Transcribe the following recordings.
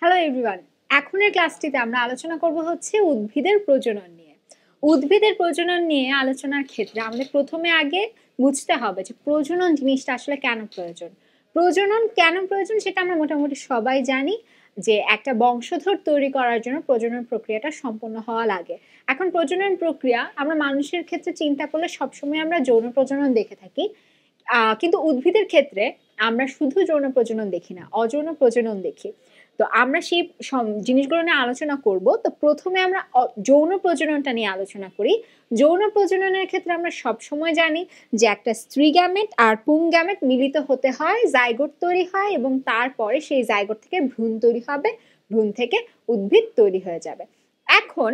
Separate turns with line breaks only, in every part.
hello everyone এখনের ক্লাসটিতে আমরা আলোচনা করব হচ্ছে উদ্ভিদের প্রজনন নিয়ে উদ্ভিদের প্রজনন নিয়ে আলোচনার ক্ষেত্রে আমাদের প্রথমে আগে বুঝতে হবে যে প্রজনন জিনিসটা আসলে কেন প্রয়োজন প্রজনন কেন প্রয়োজন সেটা আমরা মোটামুটি সবাই জানি যে একটা বংশধর তৈরি করার জন্য প্রজনন প্রক্রিয়াটা সম্পন্ন হওয়া লাগে এখন প্রজনন প্রক্রিয়া আমরা মানুষের ক্ষেত্রে চিন্তা করলে সবসময় আমরা যৌন প্রজনন দেখে থাকি কিন্তু উদ্ভিদের ক্ষেত্রে আমরা শুধু যৌন প্রজনন দেখি না অযৌন প্রজনন দেখি তো আমরা সেই জিনিসগুলো নিয়ে আলোচনা করব তো প্রথমে আমরা যৌন প্রজননটা নিয়ে আলোচনা করি যৌন প্রজননের ক্ষেত্রে আমরা সব সময় জানি যে একটা স্ত্রী গ্যামেট আর পুং গ্যামেট মিলিত হতে হয় জাইগোট তৈরি হয় এবং তারপরে সেই জাইগোট থেকে ভ্রূণ তৈরি হবে ভ্রূণ থেকে উদ্ভিদ তৈরি হয়ে যাবে এখন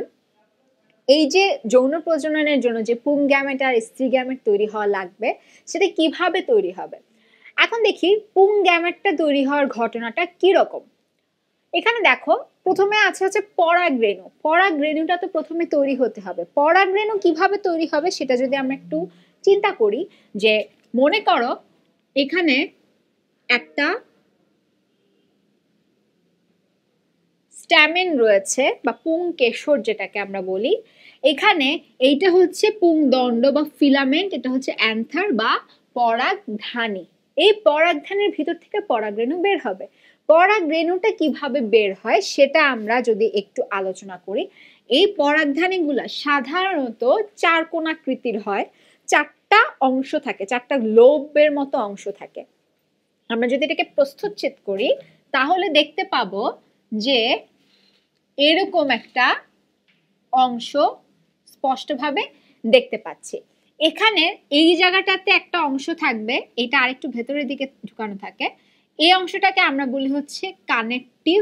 এই যে যৌন প্রজননের জন্য যে পুং গ্যামেট আর স্ত্রী গ্যামেট তৈরি হওয়া লাগবে সেটা কিভাবে তৈরি হবে এখন দেখি পুং গ্যামেটটা তৈরি হওয়ার ঘটনাটা কি রকম এখানে দেখো প্রথমে আছে হচ্ছে পরাগরেণু পরাগরেণুটা তো প্রথমে তৈরি হতে হবে রেণু কিভাবে তৈরি হবে সেটা যদি আমরা একটু চিন্তা করি যে মনে করো এখানে একটা স্ট্যামেন রয়েছে বা পুং কেশর যেটাকে আমরা বলি এখানে এইটা হচ্ছে পুংদণ্ড বা ফিলামেন্ট এটা হচ্ছে অ্যান্থার বা পরাগধানী এই পরাগধানের ভিতর থেকে পরাগরেণু বের হবে পরাগরেণু টা কিভাবে বের হয় সেটা আমরা যদি একটু আলোচনা করি এই পরাগধানী গুলা সাধারণত চারকোণাকৃতির হয় চারটা অংশ থাকে চারটা লোবের মতো অংশ থাকে আমরা যদি এটাকে প্রস্থচ্ছেদ করি তাহলে দেখতে পাবো যে এরকম একটা অংশ স্পষ্টভাবে দেখতে পাচ্ছি এখানে এই জায়গাটাতে একটা অংশ থাকবে এটা আরেকটু ভেতরের দিকে ঢুকানো থাকে এই অংশটাকে আমরা বলি হচ্ছে কানেকটিভ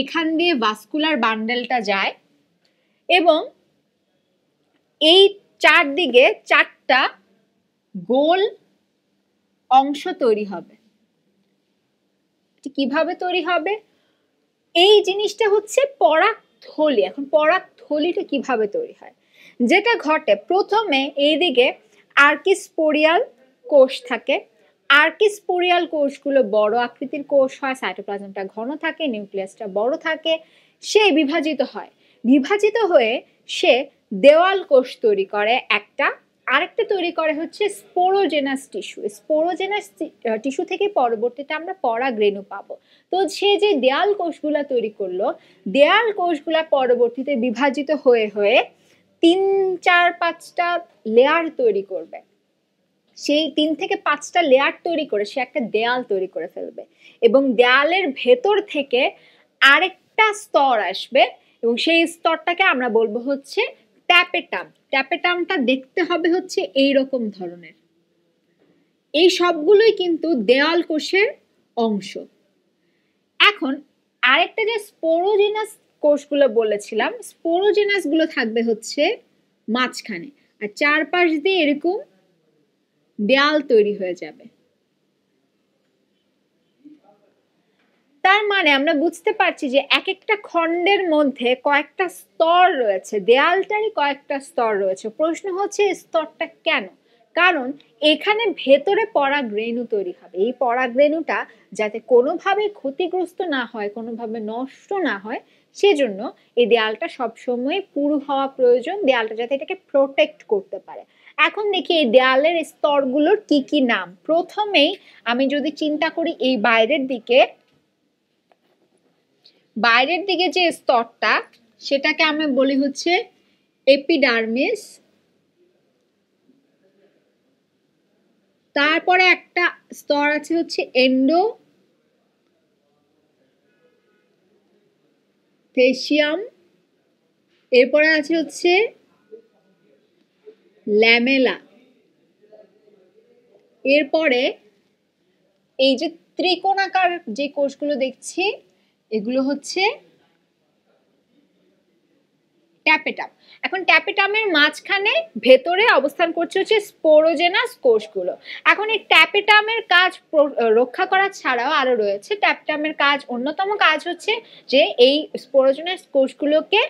এখান দিয়ে ভাস্কুলার বান্ডেলটা যায় এবং এই চারদিকে চারটা গোল অংশ তৈরি হবে কিভাবে তৈরি হবে এই জিনিসটা হচ্ছে পরাগথলি এখন পরাগথলিটা কিভাবে তৈরি হয় যেটা ঘটে প্রথমে এইদিকে আর্কিস্পোরিয়াল কোষ থাকে আর্কিস্পোরিয়াল কোষগুলো বড় আকৃতির কোষ হয় সাইটোপ্লাজমটা ঘন থাকে নিউক্লিয়াসটা বড় থাকে সে বিভাজিত হয় বিভাজিত হয়ে সে দেওয়াল কোষ তৈরি করে একটা আরেকটা তৈরি করে হচ্ছে স্পোরোজেনাস টিস্যু স্পোরোজেনাস টিস্যু থেকে পরবর্তীতে আমরা গ্রেনু পাবো তো সে যে দেয়াল কোষগুলা তৈরি করলো দেয়াল কোষগুলা পরবর্তীতে বিভাজিত হয়ে হয়ে তিন চার পাঁচটা লেয়ার তৈরি করবে সেই তিন থেকে পাঁচটা লেয়ার তৈরি করে সে একটা দেয়াল তৈরি করে ফেলবে এবং দেয়ালের ভেতর থেকে আরেকটা স্তর আসবে এবং সেই স্তরটাকে আমরা বলবো হচ্ছে ট্যাপেটাম ট্যাপেটামটা দেখতে হবে হচ্ছে এই রকম ধরনের এই সবগুলোই কিন্তু দেওয়াল কোষের অংশ এখন আরেকটা যে স্পোরোজিনাস কোষগুলো বলেছিলাম স্পোরোজেনাস গুলো থাকবে হচ্ছে মাঝখানে আর চারপাশ দিয়ে এরকম দেয়াল তৈরি হয়ে যাবে তার মানে আমরা বুঝতে পারছি যে এক একটা খণ্ডের মধ্যে কয়েকটা স্তর রয়েছে দেয়ালটারই কয়েকটা স্তর রয়েছে প্রশ্ন হচ্ছে স্তরটা কেন কারণ এখানে ভেতরে পরাগ্রেণু তৈরি হবে এই রেণুটা যাতে কোনোভাবে ক্ষতিগ্রস্ত না হয় কোনোভাবে নষ্ট না হয় সেজন্য এই দেয়ালটা সবসময় পুরু হওয়া প্রয়োজন দেয়ালটা যাতে এটাকে প্রোটেক্ট করতে পারে এখন দেখি এই দেয়ালের স্তরগুলোর কি কি নাম প্রথমেই আমি যদি চিন্তা করি এই বাইরের দিকে বাইরের দিকে যে স্তরটা সেটাকে আমি বলি হচ্ছে এপিডার্মিস তারপরে একটা স্তর আছে হচ্ছে এন্ডো ফেসিয়াম এরপরে আছে হচ্ছে ল্যামেলা এরপরে এই যে ত্রিকোণাকার যে কোষগুলো দেখছি এগুলো হচ্ছে ট্যাপেটাম এখন ট্যাপেটামের মাঝখানে ভেতরে অবস্থান করছে হচ্ছে স্পোরোজেনাস কোষগুলো এখন এই ট্যাপেটামের কাজ রক্ষা করা ছাড়াও আরো রয়েছে ট্যাপেটামের কাজ অন্যতম কাজ হচ্ছে যে এই স্পোরোজেনাস কোষগুলোকে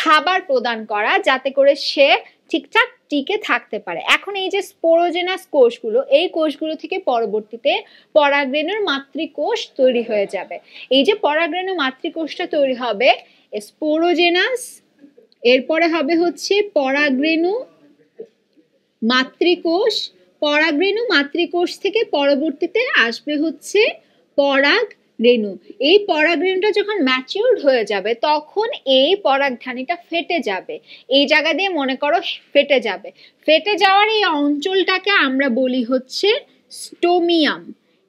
খাবার প্রদান করা যাতে করে সে ঠিকঠাক টিকে থাকতে পারে এখন এই যে স্পোরোজেনাস কোষগুলো এই কোষগুলো থেকে পরবর্তীতে পরাগরেণুর মাতৃকোষ তৈরি হয়ে যাবে এই যে পরাগ্রেণুর মাতৃকোষটা তৈরি হবে স্পোরোজেনাস এরপরে হবে হচ্ছে পরাগরেণু মাতৃকোষ পরাগরেণু মাতৃকোষ থেকে পরবর্তীতে আসবে হচ্ছে পরাগ রেণু এই পরাগরেণুটা যখন ম্যাচিউরড হয়ে যাবে তখন এই পরাগধানীটা ফেটে যাবে এই জায়গা দিয়ে মনে করো ফেটে যাবে ফেটে যাওয়ার এই অঞ্চলটাকে আমরা বলি হচ্ছে স্টোমিয়াম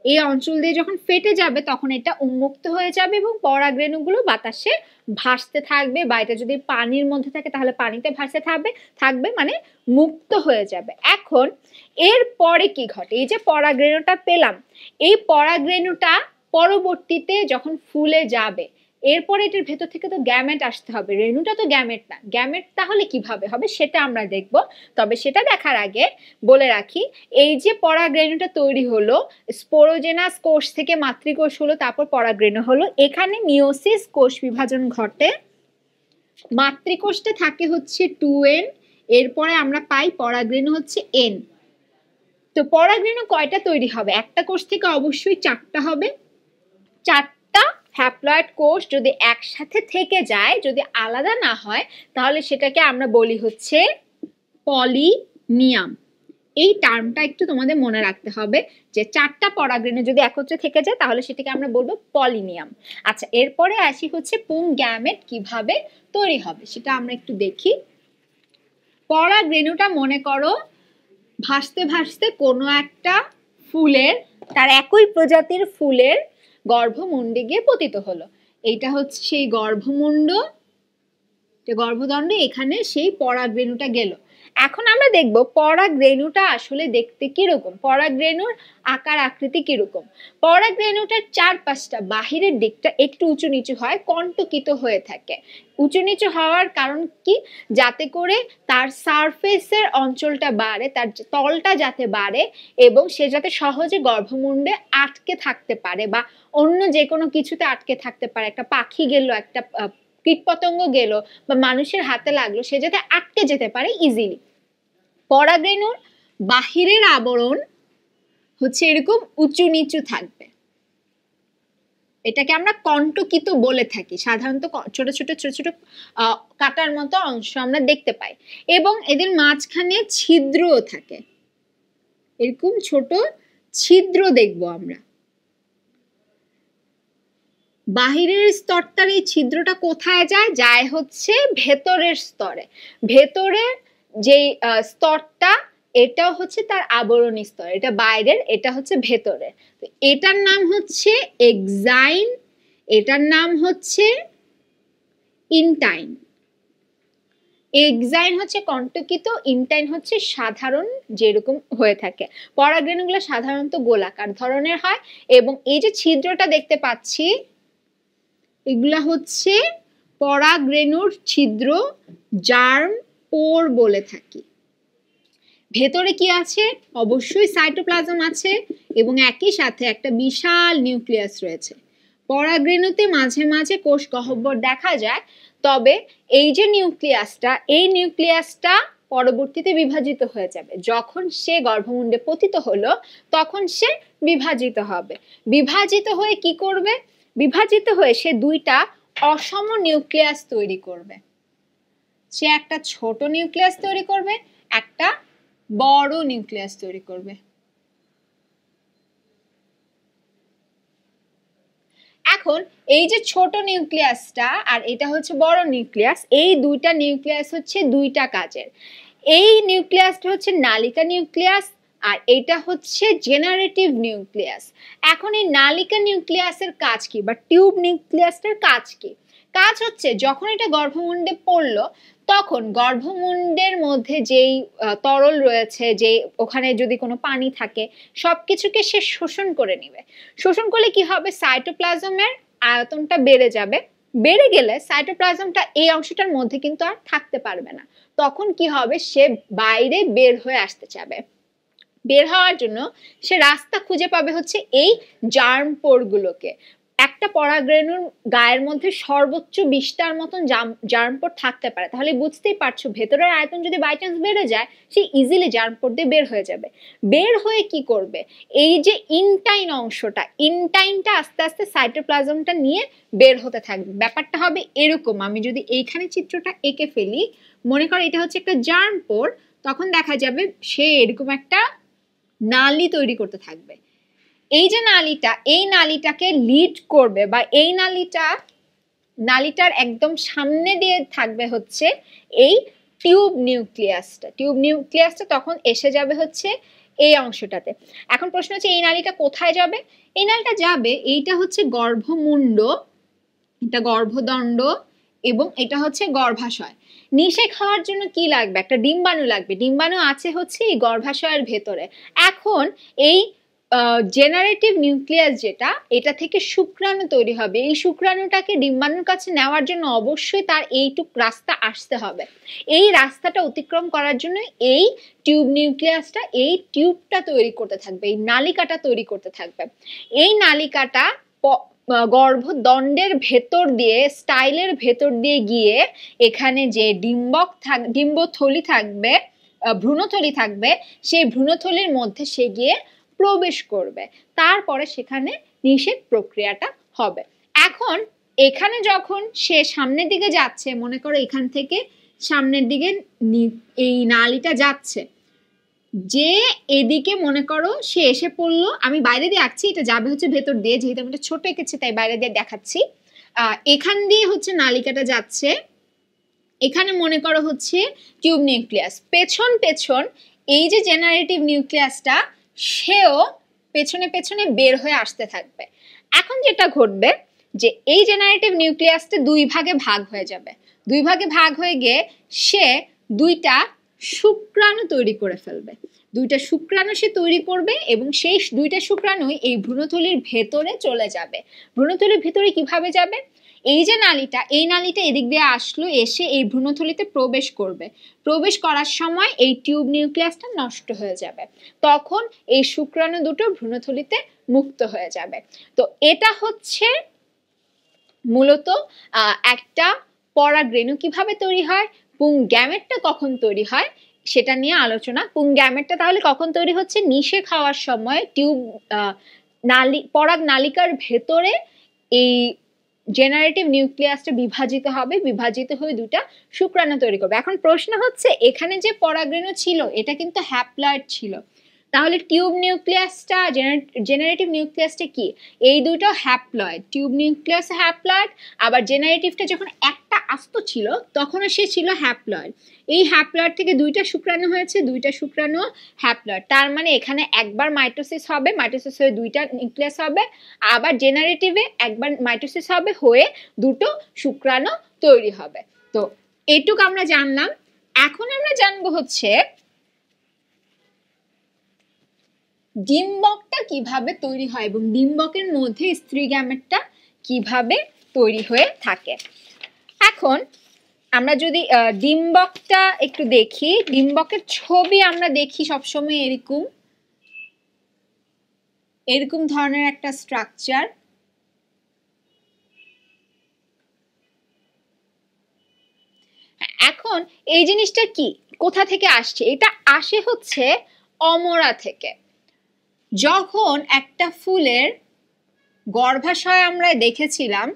এই অঞ্চল দিয়ে যখন ফেটে যাবে তখন এটা উন্মুক্ত হয়ে যাবে এবং পরাগরেণু গুলো বাতাসে ভাসতে থাকবে বা এটা যদি পানির মধ্যে থাকে তাহলে পানিতে ভাসতে থাকবে থাকবে মানে মুক্ত হয়ে যাবে এখন এর পরে কি ঘটে এই যে পরাগরেণুটা পেলাম এই পরাগরেণুটা পরবর্তীতে যখন ফুলে যাবে এরপরে এটার ভেতর থেকে তো গ্যামেট আসতে হবে রেণুটা তো গ্যামেট না গ্যামেট তাহলে কিভাবে হবে সেটা আমরা দেখব তবে সেটা দেখার আগে বলে রাখি এই যে পরাগ রেণুটা তৈরি হলো স্পোরোজেনাস কোষ থেকে মাতৃকোষ হলো তারপর পরাগ রেনু হলো এখানে মিওসিস কোষ বিভাজন ঘটে মাতৃকোষটা থাকে হচ্ছে টু এন এরপরে আমরা পাই পরাগরেণু হচ্ছে এন তো পরাগরেণু কয়টা তৈরি হবে একটা কোষ থেকে অবশ্যই চারটা হবে চারটা হ্যাপ্লয়েড কোষ যদি একসাথে থেকে যায় যদি আলাদা না হয় তাহলে সেটাকে আমরা বলি হচ্ছে পলিনিয়াম এই টার্মটা একটু তোমাদের মনে রাখতে হবে যে চারটা পরাগরেণু যদি একত্রে থেকে যায় তাহলে সেটাকে আমরা বলবো পলিনিয়াম আচ্ছা এরপরে আসি হচ্ছে পুং গ্যামেট কিভাবে তৈরি হবে সেটা আমরা একটু দেখি পরাগ্রেণুটা মনে করো ভাসতে ভাসতে কোনো একটা ফুলের তার একই প্রজাতির ফুলের গর্ভমুণ্ডে গিয়ে পতিত হলো এটা হচ্ছে সেই গর্ভমুণ্ড গর্ভদণ্ড এখানে সেই পরাগ রেণুটা গেল এখন আমরা দেখব টা আসলে দেখতে কি রকম রেনুর আকার আকৃতি কি রকম টার চারপাশটা বাহিরের দিকটা একটু উঁচু নিচু হয় কন্টকিত হয়ে থাকে উঁচু নিচু হওয়ার কারণ কি যাতে করে তার সারফেসের অঞ্চলটা বাড়ে তার তলটা যাতে বাড়ে এবং সে যাতে সহজে গর্ভমুণ্ডে আটকে থাকতে পারে বা অন্য যে কোনো কিছুতে আটকে থাকতে পারে একটা পাখি গেল একটা কীটপতঙ্গ গেল বা মানুষের হাতে লাগলো সে যাতে আটকে যেতে পারে ইজিলি পরাগরেণুর বাহিরের আবরণ হচ্ছে এরকম উঁচু নিচু থাকবে এটাকে আমরা কন্টকিত বলে থাকি সাধারণত ছোট ছোট ছোট ছোট কাটার মতো অংশ আমরা দেখতে পাই এবং এদের মাঝখানে ছিদ্রও থাকে এরকম ছোট ছিদ্র দেখব আমরা বাহিরের স্তরটার এই ছিদ্রটা কোথায় যায় যায় হচ্ছে ভেতরের স্তরে ভেতরের যে স্তরটা এটা হচ্ছে তার আবরণী স্তর এটা বাইরের এটা হচ্ছে ভেতরের এটার নাম হচ্ছে এক্সাইন এটার নাম হচ্ছে ইনটাইন এক্সাইন হচ্ছে কন্টকিত ইনটাইন হচ্ছে সাধারণ যেরকম হয়ে থাকে পরাগরেণুগুলো সাধারণত গোলাকার ধরনের হয় এবং এই যে ছিদ্রটা দেখতে পাচ্ছি এগুলা হচ্ছে পরাগরেণুর ছিদ্র জার্ম পোর বলে থাকি ভেতরে কি আছে অবশ্যই সাইটোপ্লাজম আছে এবং একই সাথে একটা বিশাল নিউক্লিয়াস রয়েছে পরাগরেণুতে মাঝে মাঝে কোষ গহ্বর দেখা যায় তবে এই যে নিউক্লিয়াসটা এই নিউক্লিয়াসটা পরবর্তীতে বিভাজিত হয়ে যাবে যখন সে গর্ভমুণ্ডে পতিত হলো তখন সে বিভাজিত হবে বিভাজিত হয়ে কি করবে বিভাজিত হয়ে সে দুইটা অসম নিউক্লিয়াস তৈরি করবে সে একটা ছোট নিউক্লিয়াস তৈরি করবে একটা বড় নিউক্লিয়াস তৈরি করবে এখন এই যে ছোট নিউক্লিয়াসটা আর এটা হচ্ছে বড় নিউক্লিয়াস এই দুইটা নিউক্লিয়াস হচ্ছে দুইটা কাজের এই নিউক্লিয়াসটা হচ্ছে নালিকা নিউক্লিয়াস আর এটা হচ্ছে জেনারেটিভ নিউক্লিয়াস এখন এই নালিকা নিউক্লিয়াসের কাজ কি বা টিউব নিউক্লিয়াসের কাজ কি কাজ হচ্ছে যখন এটা গর্ভমুণ্ডে পড়ল তখন গর্ভমুণ্ডের মধ্যে যেই তরল রয়েছে যে ওখানে যদি কোনো পানি থাকে সবকিছুকে সে শোষণ করে নিবে শোষণ করলে কি হবে সাইটোপ্লাজমের আয়তনটা বেড়ে যাবে বেড়ে গেলে সাইটোপ্লাজমটা এই অংশটার মধ্যে কিন্তু আর থাকতে পারবে না তখন কি হবে সে বাইরে বের হয়ে আসতে চাবে বের হওয়ার জন্য সে রাস্তা খুঁজে পাবে হচ্ছে এই জার্ম পোর গুলোকে একটা পরাগরেণুর গায়ের মধ্যে সর্বোচ্চ বিশটার মতন জার্ম পোর থাকতে পারে তাহলে বুঝতেই পারছো ভেতরের আয়তন যদি বাই চান্স বেড়ে যায় সে ইজিলি জার্ম পোর দিয়ে বের হয়ে যাবে বের হয়ে কি করবে এই যে ইনটাইন অংশটা ইনটাইনটা আস্তে আস্তে সাইটোপ্লাজমটা নিয়ে বের হতে থাকবে ব্যাপারটা হবে এরকম আমি যদি এইখানে চিত্রটা এঁকে ফেলি মনে করো এটা হচ্ছে একটা জার্ম পোর তখন দেখা যাবে সে এরকম একটা নালী তৈরি করতে থাকবে এই যে নালীটা এই নালীটাকে লিড করবে বা এই নালীটা নালীটার একদম সামনে দিয়ে থাকবে হচ্ছে এই টিউব নিউক্লিয়াসটা টিউব নিউক্লিয়াসটা তখন এসে যাবে হচ্ছে এই অংশটাতে এখন প্রশ্ন হচ্ছে এই নালীটা কোথায় যাবে এই নালীটা যাবে এইটা হচ্ছে গর্ভমুণ্ড এটা গর্ভদণ্ড এবং এটা হচ্ছে গর্ভাশয় নিশে খাওয়ার জন্য কি লাগবে একটা ডিম্বাণু লাগবে ডিম্বাণু আছে হচ্ছে এই গর্ভাশয়ের ভেতরে এখন এই জেনারেটিভ নিউক্লিয়াস যেটা এটা থেকে শুক্রাণু তৈরি হবে এই শুক্রাণুটাকে ডিম্বাণুর কাছে নেওয়ার জন্য অবশ্যই তার এইটুক রাস্তা আসতে হবে এই রাস্তাটা অতিক্রম করার জন্য এই টিউব নিউক্লিয়াসটা এই টিউবটা তৈরি করতে থাকবে এই নালিকাটা তৈরি করতে থাকবে এই নালিকাটা গর্ভদণ্ডের ভেতর দিয়ে স্টাইলের ভেতর দিয়ে গিয়ে এখানে যে ডিম্বক ডিম্বথলি থাকবে ভ্রূণথলি থাকবে সেই ভ্রূণথলির মধ্যে সে গিয়ে প্রবেশ করবে তারপরে সেখানে নিষেধ প্রক্রিয়াটা হবে এখন এখানে যখন সে সামনের দিকে যাচ্ছে মনে করো এখান থেকে সামনের দিকে এই নালিটা যাচ্ছে যে এদিকে মনে করো সে এসে পড়ল আমি বাইরে দিয়ে আঁকছি এটা যাবে হচ্ছে ভেতর দিয়ে যেহেতু আমি এটা ছোট এঁকেছি তাই বাইরে দিয়ে দেখাচ্ছি এখান দিয়ে হচ্ছে নালিকাটা যাচ্ছে এখানে মনে করো হচ্ছে টিউব নিউক্লিয়াস পেছন পেছন এই যে জেনারেটিভ নিউক্লিয়াসটা সেও পেছনে পেছনে বের হয়ে আসতে থাকবে এখন যেটা ঘটবে যে এই জেনারেটিভ নিউক্লিয়াসটা দুই ভাগে ভাগ হয়ে যাবে দুই ভাগে ভাগ হয়ে গিয়ে সে দুইটা শুক্রাণু তৈরি করে ফেলবে দুইটা শুক্রাণু সে তৈরি করবে এবং সেই দুইটা শুক্রাণুই এই ভ্রূণথলির ভেতরে চলে যাবে ভ্রূণথলির ভেতরে কিভাবে যাবে এই যে নালীটা এই নালীটা এদিক দিয়ে আসলো এসে এই ভ্রূণথলিতে প্রবেশ করবে প্রবেশ করার সময় এই টিউব নিউক্লিয়াসটা নষ্ট হয়ে যাবে তখন এই শুক্রাণু দুটো ভ্রূণথলিতে মুক্ত হয়ে যাবে তো এটা হচ্ছে মূলত একটা রেণু কিভাবে তৈরি হয় পুং গ্যামেট টা কখন তৈরি হয় সেটা নিয়ে আলোচনা পুং গ্যামেট টা তাহলে কখন তৈরি হচ্ছে নিশে খাওয়ার সময় টিউব পরাগ নালিকার ভেতরে এই জেনারেটিভ নিউক্লিয়াসটা বিভাজিত হবে বিভাজিত হয়ে দুটা শুক্রাণু তৈরি করবে এখন প্রশ্ন হচ্ছে এখানে যে পরাগরেণু ছিল এটা কিন্তু হ্যাপ্লয়েড ছিল তাহলে টিউব নিউক্লিয়াসটা জেনারেটিভ নিউক্লিয়াসটা কি এই দুটো হ্যাপ্লয়েড টিউব নিউক্লিয়াস হ্যাপ্লয়েড আবার জেনারেটিভটা যখন একটা আস্ত ছিল তখনও সে ছিল হ্যাপ্লয়েড এই হ্যাপ্লয়েড থেকে দুইটা শুক্রাণু হয়েছে দুইটা শুক্রাণু হ্যাপ্লয়েড তার মানে এখানে একবার মাইটোসিস হবে মাইটোসিস হয়ে দুইটা নিউক্লিয়াস হবে আবার জেনারেটিভে একবার মাইটোসিস হবে হয়ে দুটো শুক্রাণু তৈরি হবে তো এটুক আমরা জানলাম এখন আমরা জানবো হচ্ছে ডিম্বক টা কিভাবে তৈরি হয় এবং ডিম্বকের মধ্যে স্ত্রী গ্যামেট টা কিভাবে তৈরি হয়ে থাকে এখন আমরা যদি ডিম্বকটা একটু দেখি ডিম্বকের ছবি আমরা দেখি সবসময় এরকম এরকম ধরনের একটা স্ট্রাকচার এখন এই জিনিসটা কি কোথা থেকে আসছে এটা আসে হচ্ছে অমরা থেকে যখন একটা ফুলের গর্ভাশয় আমরা দেখেছিলাম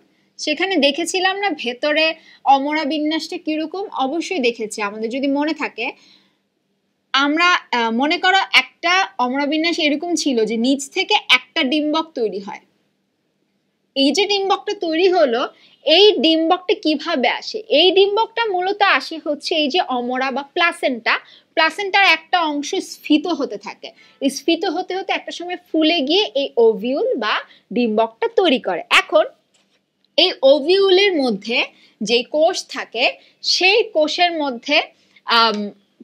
সেখানে দেখেছিলাম না ভেতরে অমরা বিন্যাসটা কিরকম অবশ্যই দেখেছি আমাদের যদি মনে থাকে আমরা মনে করো একটা অমরা বিন্যাস এরকম ছিল যে নিচ থেকে একটা ডিম্বক তৈরি হয় এই যে ডিম্বকটা তৈরি হলো এই ডিম্বকটা কিভাবে আসে এই ডিম্বকটা মূলত আসে হচ্ছে এই যে অমরা বা প্লাসেন্টা প্লাসেন্টার একটা অংশ স্ফীত হতে থাকে স্ফীত হতে হতে একটা সময় ফুলে গিয়ে এই ওভিউল বা ডিম্বকটা তৈরি করে এখন এই ওভিউলের মধ্যে যে কোষ থাকে সেই কোষের মধ্যে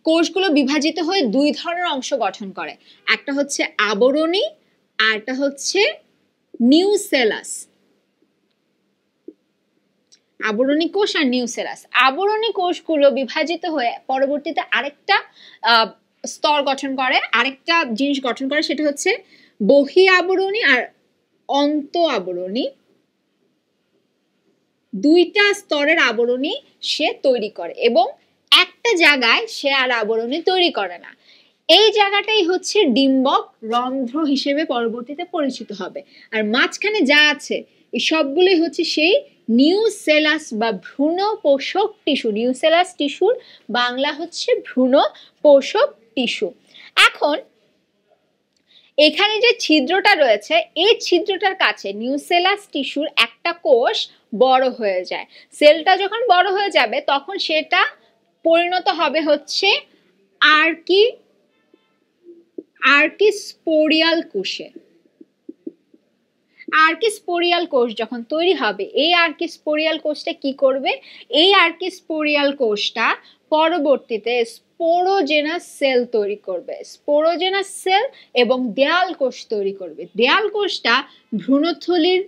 কোষগুলো বিভাজিত হয়ে দুই ধরনের অংশ গঠন করে একটা হচ্ছে আবরণী আর একটা হচ্ছে নিউসেলাস আবরণী কোষ আর নিউসেরাস আবরণী কোষগুলো বিভাজিত হয়ে পরবর্তীতে আরেকটা স্তর গঠন করে আরেকটা জিনিস গঠন করে সেটা হচ্ছে বহি আবরণী আর অন্ত আবরণী দুইটা স্তরের আবরণী সে তৈরি করে এবং একটা জায়গায় সে আর আবরণী তৈরি করে না এই জায়গাটাই হচ্ছে ডিম্বক রন্ধ্র হিসেবে পরবর্তীতে পরিচিত হবে আর মাঝখানে যা আছে এই সবগুলোই হচ্ছে সেই নিউসেলাস বা ভ্রূণ পোষক টিস্যু নিউসেলাস টিস্যুর বাংলা হচ্ছে ভ্রূণ পোষক টিস্যু এখন এখানে যে ছিদ্রটা রয়েছে এই ছিদ্রটার কাছে নিউসেলাস টিস্যুর একটা কোষ বড় হয়ে যায় সেলটা যখন বড় হয়ে যাবে তখন সেটা পরিণত হবে হচ্ছে আর কি আর্কিস্পোরিয়াল কোষে আর্কিস্পোরিয়াল কোষ যখন তৈরি হবে এই আর্কিস্পোরিয়াল কোষটা কি করবে এই আর্কিস্পোরিয়াল কোষটা পরবর্তীতে স্পোরোজেনাস সেল তৈরি করবে স্পোরোজেনাস সেল এবং দেয়াল কোষ তৈরি করবে দেয়াল কোষটা ভ্রূণথলির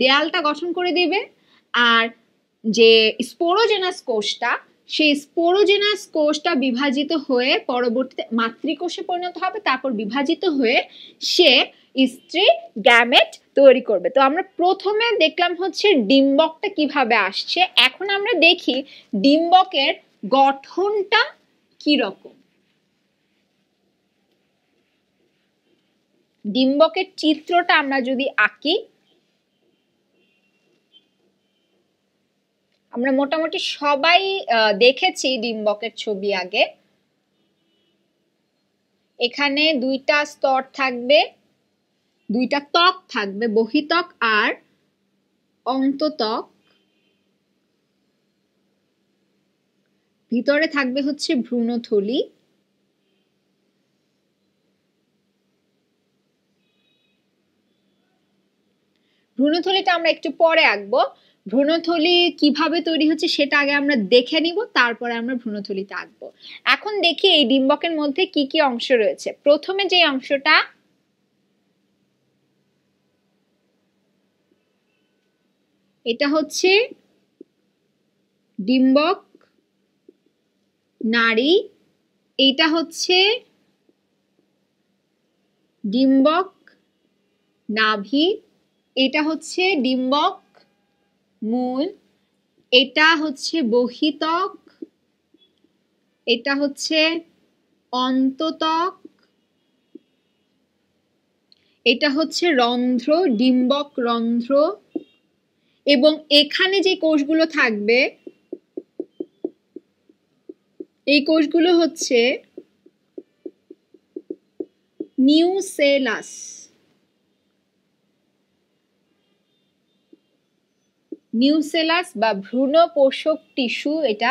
দেয়ালটা গঠন করে দিবে আর যে স্পোরোজেনাস কোষটা সেই স্পোরোজেনাস কোষটা বিভাজিত হয়ে পরবর্তীতে মাতৃকোষে পরিণত হবে তারপর বিভাজিত হয়ে সে স্ত্রী গ্যামেট তৈরি করবে তো আমরা প্রথমে দেখলাম হচ্ছে ডিম্বকটা কিভাবে আসছে এখন আমরা দেখি ডিম্বকের গঠনটা কি রকম ডিম্বকের চিত্রটা আমরা যদি আঁকি আমরা মোটামুটি সবাই দেখেছি ডিম্বকের ছবি আগে এখানে দুইটা স্তর থাকবে দুইটা ত্বক থাকবে বহিঃত্বক আর অন্তঃত্বক ভিতরে থাকবে হচ্ছে ভ্রূণথলি ভ্রূণথলিটা আমরা একটু পরে আঁকবো ভ্রূণথলি কিভাবে তৈরি হচ্ছে সেটা আগে আমরা দেখে নিব তারপরে আমরা ভ্রূণথলিতে আঁকবো এখন দেখি এই ডিম্বকের মধ্যে কি কি অংশ রয়েছে প্রথমে যে অংশটা এটা হচ্ছে ডিম্বক নারী এটা হচ্ছে ডিম্বক নাভি এটা হচ্ছে ডিম্বক মূল এটা হচ্ছে বহিতক এটা হচ্ছে অন্ততক এটা হচ্ছে রন্ধ্র ডিম্বক রন্ধ্র এবং এখানে যে কোষগুলো থাকবে এই কোষগুলো হচ্ছে নিউসেলাস নিউসেলাস বা ভ্রূণ পোষক টিস্যু এটা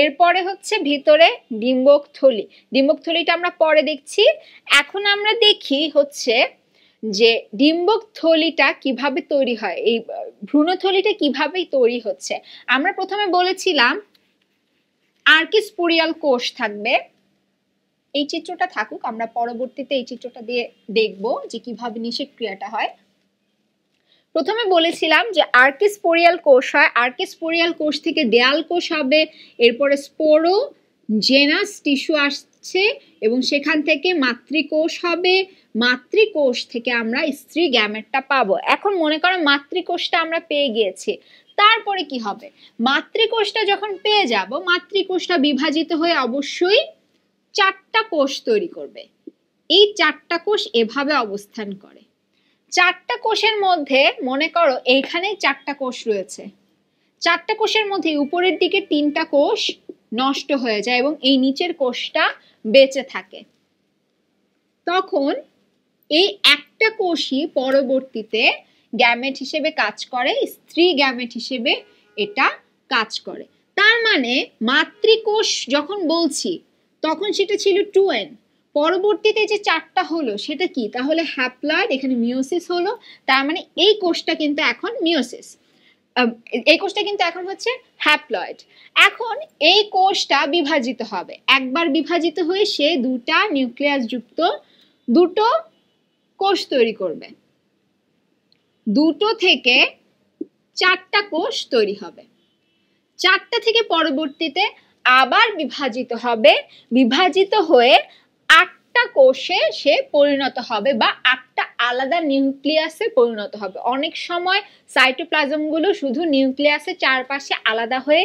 এরপরে হচ্ছে ভিতরে ডিম্বকথলি ডিম্বকথলিটা আমরা পরে দেখছি এখন আমরা দেখি হচ্ছে যে ডিম্বথলিটা কিভাবে তৈরি হয় এই ভ্রূণথলিটা কিভাবে তৈরি হচ্ছে আমরা প্রথমে বলেছিলাম আর কোষ থাকবে এই চিত্রটা থাকুক আমরা পরবর্তীতে এই চিত্রটা দিয়ে দেখব যে কিভাবে নিষেক্রিয়াটা হয় প্রথমে বলেছিলাম যে আর্কিস্পোরিয়াল কোষ হয় আর্কিস্পোরিয়াল কোষ থেকে দেয়াল কোষ হবে এরপরে স্পোরো জেনাস টিস্যু আসছে এবং সেখান থেকে মাতৃকোষ হবে মাতৃকোষ থেকে আমরা স্ত্রী গ্যামেট টা পাবো এখন মনে করো মাতৃকোষ টা আমরা পেয়ে গিয়েছি তারপরে কি হবে মাতৃকোষ টা যখন পেয়ে যাব মাতৃকোষ টা বিভাজিত হয়ে অবশ্যই চারটা কোষ তৈরি করবে এই চারটা কোষ এভাবে অবস্থান করে চারটা কোষের মধ্যে মনে করো এইখানে চারটা কোষ রয়েছে চারটা কোষের মধ্যে উপরের দিকে তিনটা কোষ নষ্ট হয়ে যায় এবং এই নিচের কোষটা বেঁচে থাকে তখন এই একটা কোষই পরবর্তীতে গ্যামেট হিসেবে কাজ করে স্ত্রী গ্যামেট হিসেবে এটা কাজ করে তার মানে মাতৃকোষ যখন বলছি তখন সেটা ছিল টু এন পরবর্তীতে যে চারটা হলো সেটা কি তাহলে হ্যাপ্লয়েড এখানে মিওসিস হলো তার মানে এই কোষটা কিন্তু এখন মিওসিস এই কোষটা কিন্তু এখন হচ্ছে হ্যাপ্লয়েড এখন এই কোষটা বিভাজিত হবে একবার বিভাজিত হয়ে সে দুটা নিউক্লিয়াস যুক্ত দুটো কোষ তৈরি করবে দুটো থেকে চারটা কোষ তৈরি হবে চারটা থেকে পরবর্তীতে আবার বিভাজিত হবে বিভাজিত হয়ে আটটা কোষে সে পরিণত হবে বা আটটা আলাদা নিউক্লিয়াসে পরিণত হবে অনেক সময় সাইটোপ্লাজম গুলো শুধু নিউক্লিয়াসের চারপাশে আলাদা হয়ে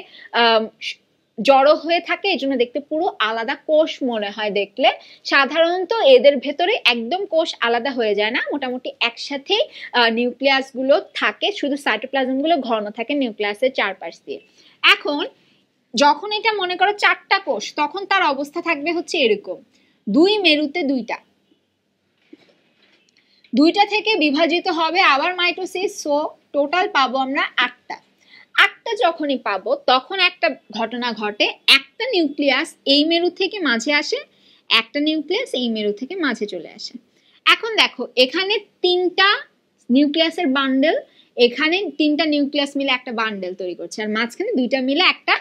জড়ো হয়ে থাকে এজন্য দেখতে পুরো আলাদা কোষ মনে হয় দেখলে সাধারণত এদের ভেতরে একদম কোষ আলাদা হয়ে যায় না মোটামুটি একসাথেই নিউক্লিয়াস গুলো থাকে শুধু সাইটোপ্লাজম গুলো ঘন থাকে নিউক্লিয়াসের চারপাশ দিয়ে এখন যখন এটা মনে করো চারটা কোষ তখন তার অবস্থা থাকবে হচ্ছে এরকম দুই মেরুতে দুইটা দুইটা থেকে বিভাজিত হবে আবার মাইটোসিস সো টোটাল পাবো আমরা আটটা আটটা যখনই পাব তখন একটা ঘটনা ঘটে একটা নিউক্লিয়াস এই মেরু থেকে মাঝে আসে একটা নিউক্লিয়াস এই মেরু থেকে মাঝে চলে আসে এখন দেখো এখানে তিনটা নিউক্লিয়াসের বান্ডেল এখানে তিনটা নিউক্লিয়াস মিলে একটা বান্ডেল তৈরি করছে আর মাঝখানে দুইটা মিলে একটা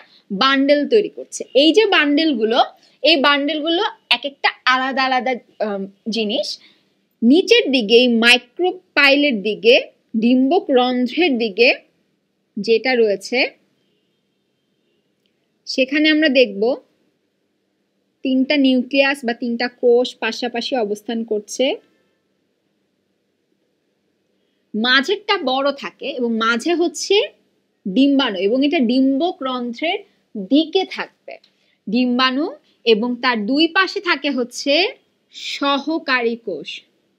বান্ডেল তৈরি করছে এই যে বান্ডেল গুলো এই বান্ডেল গুলো এক একটা আলাদা আলাদা জিনিস নিচের দিকে এই মাইক্রোপাইলের দিকে ডিম্বক রন্ধ্রের দিকে যেটা রয়েছে সেখানে আমরা দেখব তিনটা নিউক্লিয়াস বা তিনটা কোষ পাশাপাশি অবস্থান করছে মাঝেরটা বড় থাকে এবং মাঝে হচ্ছে ডিম্বাণু এবং এটা ডিম্বক রন্ধ্রের দিকে থাকবে ডিম্বাণু এবং তার দুই পাশে থাকে হচ্ছে সহকারী কোষ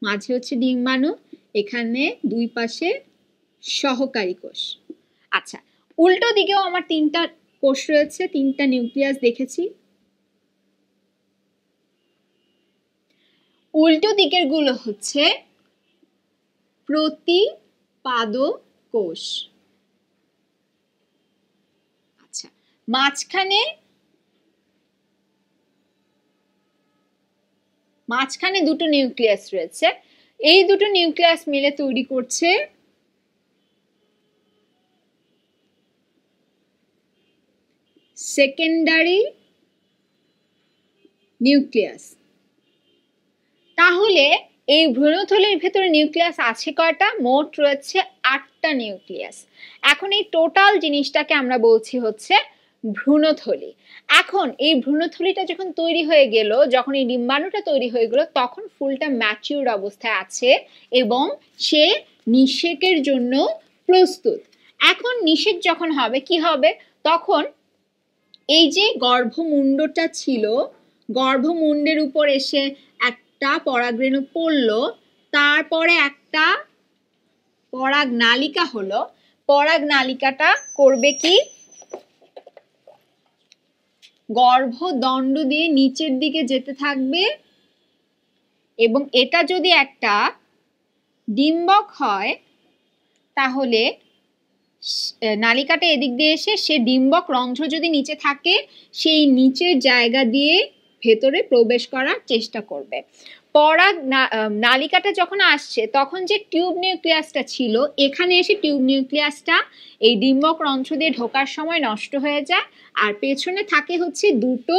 মাঝে হচ্ছে ডিম্বাণু এখানে দুই পাশে সহকারী কোষ আচ্ছা উল্টো দিকেও আমার তিনটা কোষ রয়েছে তিনটা নিউক্লিয়াস দেখেছি উল্টো দিকের গুলো হচ্ছে প্রতিপাদ কোষ আচ্ছা মাঝখানে মাঝখানে দুটো নিউক্লিয়াস রয়েছে এই দুটো নিউক্লিয়াস মিলে তৈরি করছে সেকেন্ডারি নিউক্লিয়াস তাহলে এই ভ্রূণথলির ভেতরে নিউক্লিয়াস আছে কয়টা মোট রয়েছে আটটা নিউক্লিয়াস এখন এই টোটাল জিনিসটাকে আমরা বলছি হচ্ছে ভ্রূণথলি এখন এই ভ্রূণথলিটা যখন তৈরি হয়ে গেল যখন এই ডিম্বাণুটা তৈরি হয়ে গেল তখন ফুলটা ম্যাচিউর অবস্থায় আছে এবং সে নিষেকের জন্য প্রস্তুত এখন নিষেক যখন হবে কি হবে তখন এই যে গর্ভমুণ্ডটা ছিল গর্ভমুণ্ডের উপর এসে একটা পরাগরেণু পড়ল তারপরে একটা পরাগ নালিকা হল পরাগ করবে কি গর্ভদণ্ড দিয়ে নিচের দিকে যেতে থাকবে এবং এটা যদি একটা ডিম্বক হয় তাহলে নালিকাটা এদিক দিয়ে এসে সে ডিম্বক রন্ধ্র যদি নিচে থাকে সেই নিচের জায়গা দিয়ে ভেতরে প্রবেশ করার চেষ্টা করবে পরাগ নালিকাটা যখন আসছে তখন যে টিউব নিউক্লিয়াসটা ছিল এখানে এসে টিউব নিউক্লিয়াসটা এই ডিম্বক রন্ধ্র দিয়ে ঢোকার সময় নষ্ট হয়ে যায় আর পেছনে থাকে হচ্ছে দুটো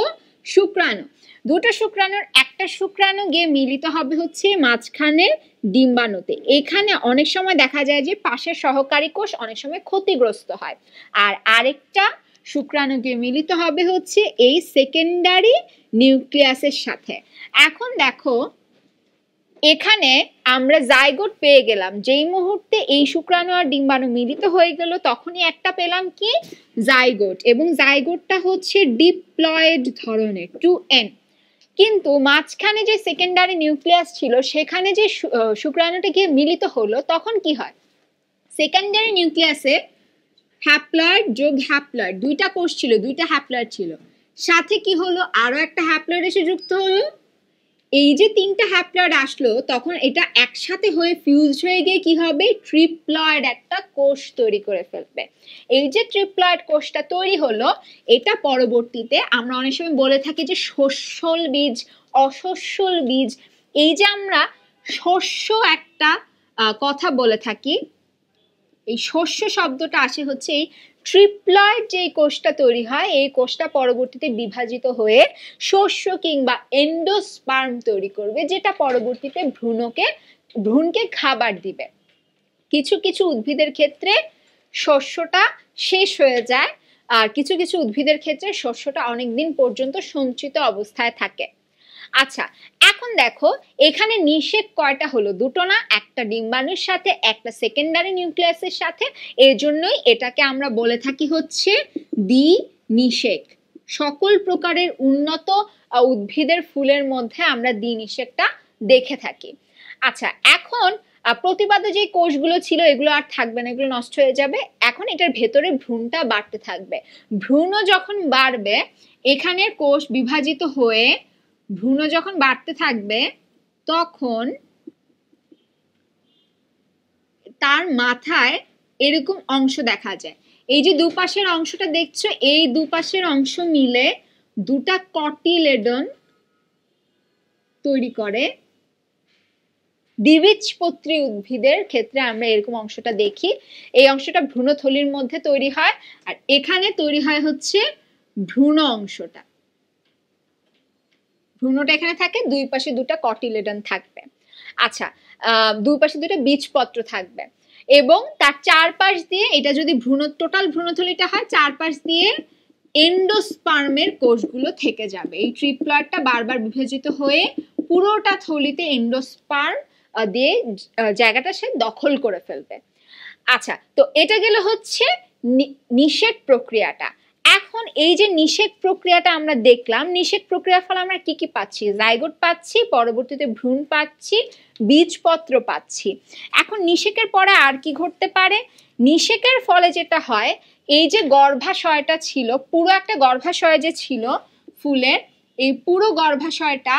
শুক্রাণু দুটো শুক্রাণুর একটা শুক্রাণু গিয়ে মিলিত হবে হচ্ছে মাঝখানের ডিম্বাণুতে এখানে অনেক সময় দেখা যায় যে পাশের সহকারী কোষ অনেক সময় ক্ষতিগ্রস্ত হয় আর আরেকটা শুক্রাণু গিয়ে মিলিত হবে হচ্ছে এই সেকেন্ডারি নিউক্লিয়াসের সাথে এখন দেখো এখানে আমরা জাইগোট পেয়ে গেলাম যেই মুহূর্তে এই শুক্রাণু আর ডিম্বাণু মিলিত হয়ে গেল তখনই একটা পেলাম কি জাইগোট এবং জাইগোটটা হচ্ছে ডিপ্লয়েড ধরনের টু এন কিন্তু মাঝখানে যে সেকেন্ডারি নিউক্লিয়াস ছিল সেখানে যে শুক্রাণুটা গিয়ে মিলিত হলো তখন কি হয় সেকেন্ডারি নিউক্লিয়াসে হ্যাপ্লয়েড যোগ হ্যাপ্লয়েড দুইটা কোষ ছিল দুইটা হ্যাপ্লয়েড ছিল সাথে কি হলো আরো একটা হ্যাপ্লয়েড এসে যুক্ত হলো এই যে তিনটা হ্যাপ্লয়েড আসলো তখন এটা একসাথে হয়ে ফিউজড হয়ে গিয়ে কি হবে ট্রিপ্লয়েড একটা কোষ তৈরি করে ফেলবে এই যে ট্রিপ্লয়েড কোষটা তৈরি হলো এটা পরবর্তীতে আমরা অনেক সময় বলে থাকি যে শস্যল বীজ অশস্যল বীজ এই যে আমরা শস্য একটা কথা বলে থাকি এই শস্য শব্দটা আসে হচ্ছে এই ট্রিপ্লয়েড যে কোষটা তৈরি হয় এই কোষটা পরবর্তীতে বিভাজিত হয়ে শস্য কিংবা এন্ডোস্পার্ম তৈরি করবে যেটা পরবর্তীতে ভ্রূণকে ভ্রূণকে খাবার দিবে কিছু কিছু উদ্ভিদের ক্ষেত্রে শস্যটা শেষ হয়ে যায় আর কিছু কিছু উদ্ভিদের ক্ষেত্রে শস্যটা অনেকদিন পর্যন্ত সঞ্চিত অবস্থায় থাকে আচ্ছা এখন দেখো এখানে নিষেক কয়টা হলো দুটো না একটা ডিম্বাণুর সাথে একটা সেকেন্ডারি নিউক্লিয়াস এর সাথে এজন্যই এটাকে আমরা বলে থাকি হচ্ছে নিষেক সকল প্রকারের উন্নত উদ্ভিদের ফুলের মধ্যে আমরা নিষেকটা দেখে থাকি আচ্ছা এখন প্রতিবাদে যে কোষগুলো ছিল এগুলো আর থাকবে না এগুলো নষ্ট হয়ে যাবে এখন এটার ভেতরে ভ্রূণটা বাড়তে থাকবে ভ্রুণ যখন বাড়বে এখানের কোষ বিভাজিত হয়ে ভ্রূণ যখন বাড়তে থাকবে তখন তার মাথায় এরকম অংশ দেখা যায় এই যে দুপাশের অংশটা দেখছো এই দুপাশের অংশ মিলে দুটা কটিলেডন তৈরি করে দ্বিবীজপত্রী উদ্ভিদের ক্ষেত্রে আমরা এরকম অংশটা দেখি এই অংশটা ভ্রূণথলির মধ্যে তৈরি হয় আর এখানে তৈরি হয় হচ্ছে ভ্রূণ অংশটা ভ্রূণটা এখানে থাকে দুই পাশে দুটো কটিলেডন থাকবে আচ্ছা দুই পাশে দুটো বীজপত্র থাকবে এবং তার চারপাশ দিয়ে এটা যদি ভ্রূণ টোটাল ভ্রূণথলিটা হয় চারপাশ দিয়ে এন্ডোস্পার্মের কোষগুলো থেকে যাবে এই ট্রিপ্লয়েডটা বারবার বিভাজিত হয়ে পুরোটা থলিতে এন্ডোস্পার্ম দিয়ে জায়গাটা সে দখল করে ফেলবে আচ্ছা তো এটা গেল হচ্ছে নিষেধ প্রক্রিয়াটা এখন এই যে নিষেক প্রক্রিয়াটা আমরা দেখলাম নিষেক প্রক্রিয়ার ফলে আমরা কি কি পাচ্ছি জাইগোট পাচ্ছি পরবর্তীতে ভ্রূণ পাচ্ছি বীজপত্র পাচ্ছি এখন নিষেকের পরে আর কি ঘটতে পারে নিষেকের ফলে যেটা হয় এই যে গর্ভাশয়টা ছিল পুরো একটা গর্ভাশয় যে ছিল ফুলের এই পুরো গর্ভাশয়টা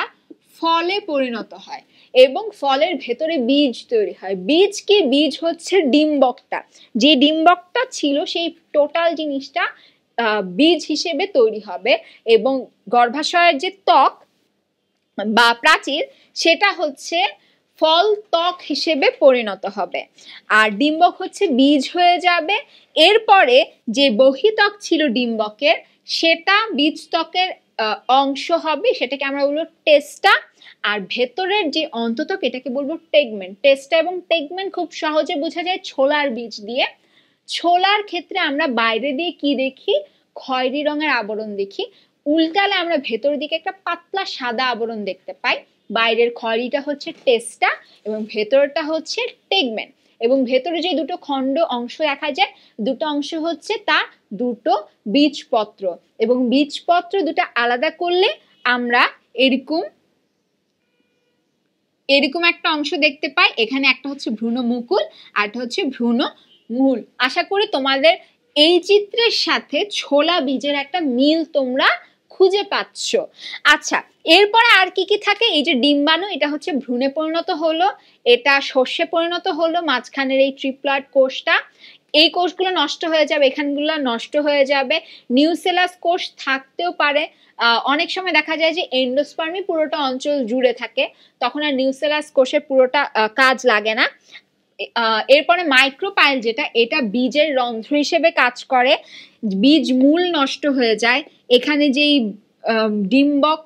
ফলে পরিণত হয় এবং ফলের ভেতরে বীজ তৈরি হয় বীজ কি বীজ হচ্ছে ডিম্বকটা যে ডিম্বকটা ছিল সেই টোটাল জিনিসটা বীজ হিসেবে তৈরি হবে এবং গর্ভাশয়ের যে ত্বক বা প্রাচীর সেটা হচ্ছে ফল ত্বক হিসেবে পরিণত হবে আর ডিম্বক হচ্ছে বীজ হয়ে যাবে এরপরে যে বহিতক ছিল ডিম্বকের সেটা বীজত্বকের অংশ হবে সেটাকে আমরা বলবো টেস্টা আর ভেতরের যে অন্তত এটাকে বলবো টেগমেন্ট টেস্টা এবং টেগমেন্ট খুব সহজে বোঝা যায় ছোলার বীজ দিয়ে ছোলার ক্ষেত্রে আমরা বাইরে দিয়ে কি দেখি খয়েরি রঙের আবরণ দেখি উল্টালে আমরা ভেতর দিকে একটা পাতলা সাদা আবরণ দেখতে পাই বাইরের খয়েরিটা হচ্ছে টেস্টা এবং ভেতরটা হচ্ছে টেগমেন্ট এবং ভেতরে যে দুটো খন্ড অংশ দেখা যায় দুটো অংশ হচ্ছে তা দুটো বীজপত্র এবং বীজপত্র দুটো আলাদা করলে আমরা এরকম এরকম একটা অংশ দেখতে পাই এখানে একটা হচ্ছে ভ্রূণ মুকুল একটা হচ্ছে ভ্রূণ মূল আশা করি তোমাদের এই চিত্রের সাথে ছোলা বীজের একটা মিল তোমরা খুঁজে পাচ্ছ আচ্ছা এরপরে আর কি কি থাকে এই যে ডিম্বাণু এটা হচ্ছে ভ্রুণে পরিণত হলো এটা শস্যে পরিণত হলো মাঝখানের এই ট্রিপ্লয়েড কোষটা এই কোষগুলো নষ্ট হয়ে যাবে এখানগুলো নষ্ট হয়ে যাবে নিউসেলাস কোষ থাকতেও পারে অনেক সময় দেখা যায় যে এন্ডোস্পার্মি পুরোটা অঞ্চল জুড়ে থাকে তখন আর নিউসেলাস কোষের পুরোটা কাজ লাগে না এরপরে মাইক্রোপাইল যেটা এটা বীজের রন্ধ্র হিসেবে কাজ করে বীজ মূল নষ্ট হয়ে যায় এখানে যেই ডিম্বক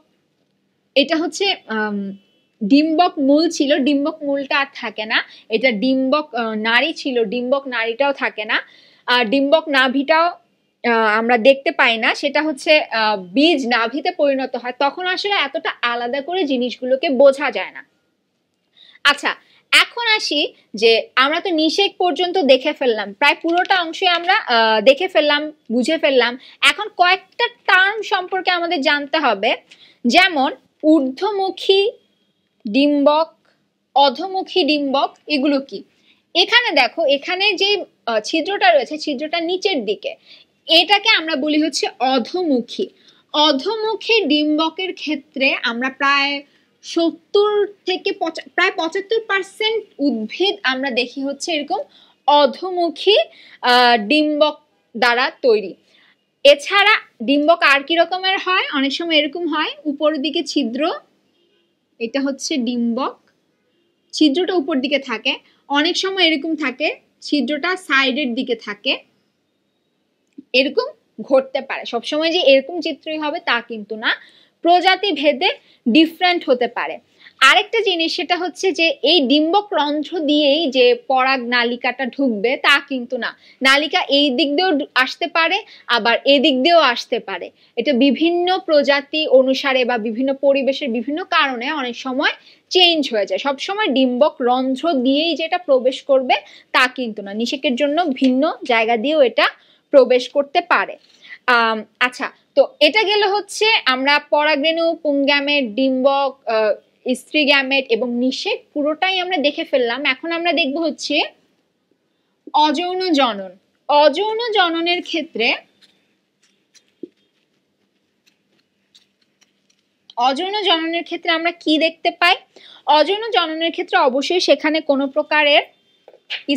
এটা হচ্ছে ডিম্বক মূল ছিল ডিম্বক মূলটা আর থাকে না এটা ডিম্বক নারী ছিল ডিম্বক নারীটাও থাকে না আর ডিম্বক নাভিটাও আমরা দেখতে পাই না সেটা হচ্ছে বীজ নাভিতে পরিণত হয় তখন আসলে এতটা আলাদা করে জিনিসগুলোকে বোঝা যায় না আচ্ছা এখন আসি যে আমরা তো নিষেক পর্যন্ত দেখে ফেললাম প্রায় পুরোটা অংশই আমরা দেখে ফেললাম বুঝে ফেললাম এখন কয়েকটা টার্ম সম্পর্কে আমাদের জানতে হবে যেমন ঊর্ধ্বমুখী ডিম্বক অধমুখী ডিম্বক এগুলো কি এখানে দেখো এখানে যে ছিদ্রটা রয়েছে ছিদ্রটা নিচের দিকে এটাকে আমরা বলি হচ্ছে অধমুখী অধমুখী ডিম্বকের ক্ষেত্রে আমরা প্রায় 70 থেকে প্রায় 75% উদ্ভিদ আমরা দেখি হচ্ছে এরকম অধোমুখী ডিম্বক দ্বারা তৈরি এছাড়া ডিম্বক আর কি রকমের হয় অনেক সময় এরকম হয় উপরের দিকে ছিদ্র এটা হচ্ছে ডিম্বক ছিদ্রটা উপর দিকে থাকে অনেক সময় এরকম থাকে ছিদ্রটা সাইডের দিকে থাকে এরকম ঘটতে পারে সবসময় যে এরকম চিত্রই হবে তা কিন্তু না প্রজাতি ভেদে ডিফারেন্ট হতে পারে আরেকটা জিনিস সেটা হচ্ছে যে এই রন্ধ্র দিয়েই যে পরাগ নালিকাটা ঢুকবে তা কিন্তু না নালিকা এই দিক দিয়েও আসতে পারে আবার এদিক দিয়েও আসতে পারে এটা বিভিন্ন প্রজাতি অনুসারে বা বিভিন্ন পরিবেশের বিভিন্ন কারণে অনেক সময় চেঞ্জ হয়ে যায় সবসময় ডিম্বক রন্ধ্র দিয়েই যেটা প্রবেশ করবে তা কিন্তু না নিষেকের জন্য ভিন্ন জায়গা দিয়েও এটা প্রবেশ করতে পারে আচ্ছা তো এটা গেলে হচ্ছে আমরা পরাগরেণু পুংগ্যামেট ডিম্বক স্ত্রী গ্যামেট এবং নিষেক পুরোটাই আমরা দেখে ফেললাম এখন আমরা দেখব হচ্ছে অযৌন জনন অযৌন জননের ক্ষেত্রে অযৌন জননের ক্ষেত্রে আমরা কি দেখতে পাই অযৌন জননের ক্ষেত্রে অবশ্যই সেখানে কোনো প্রকারের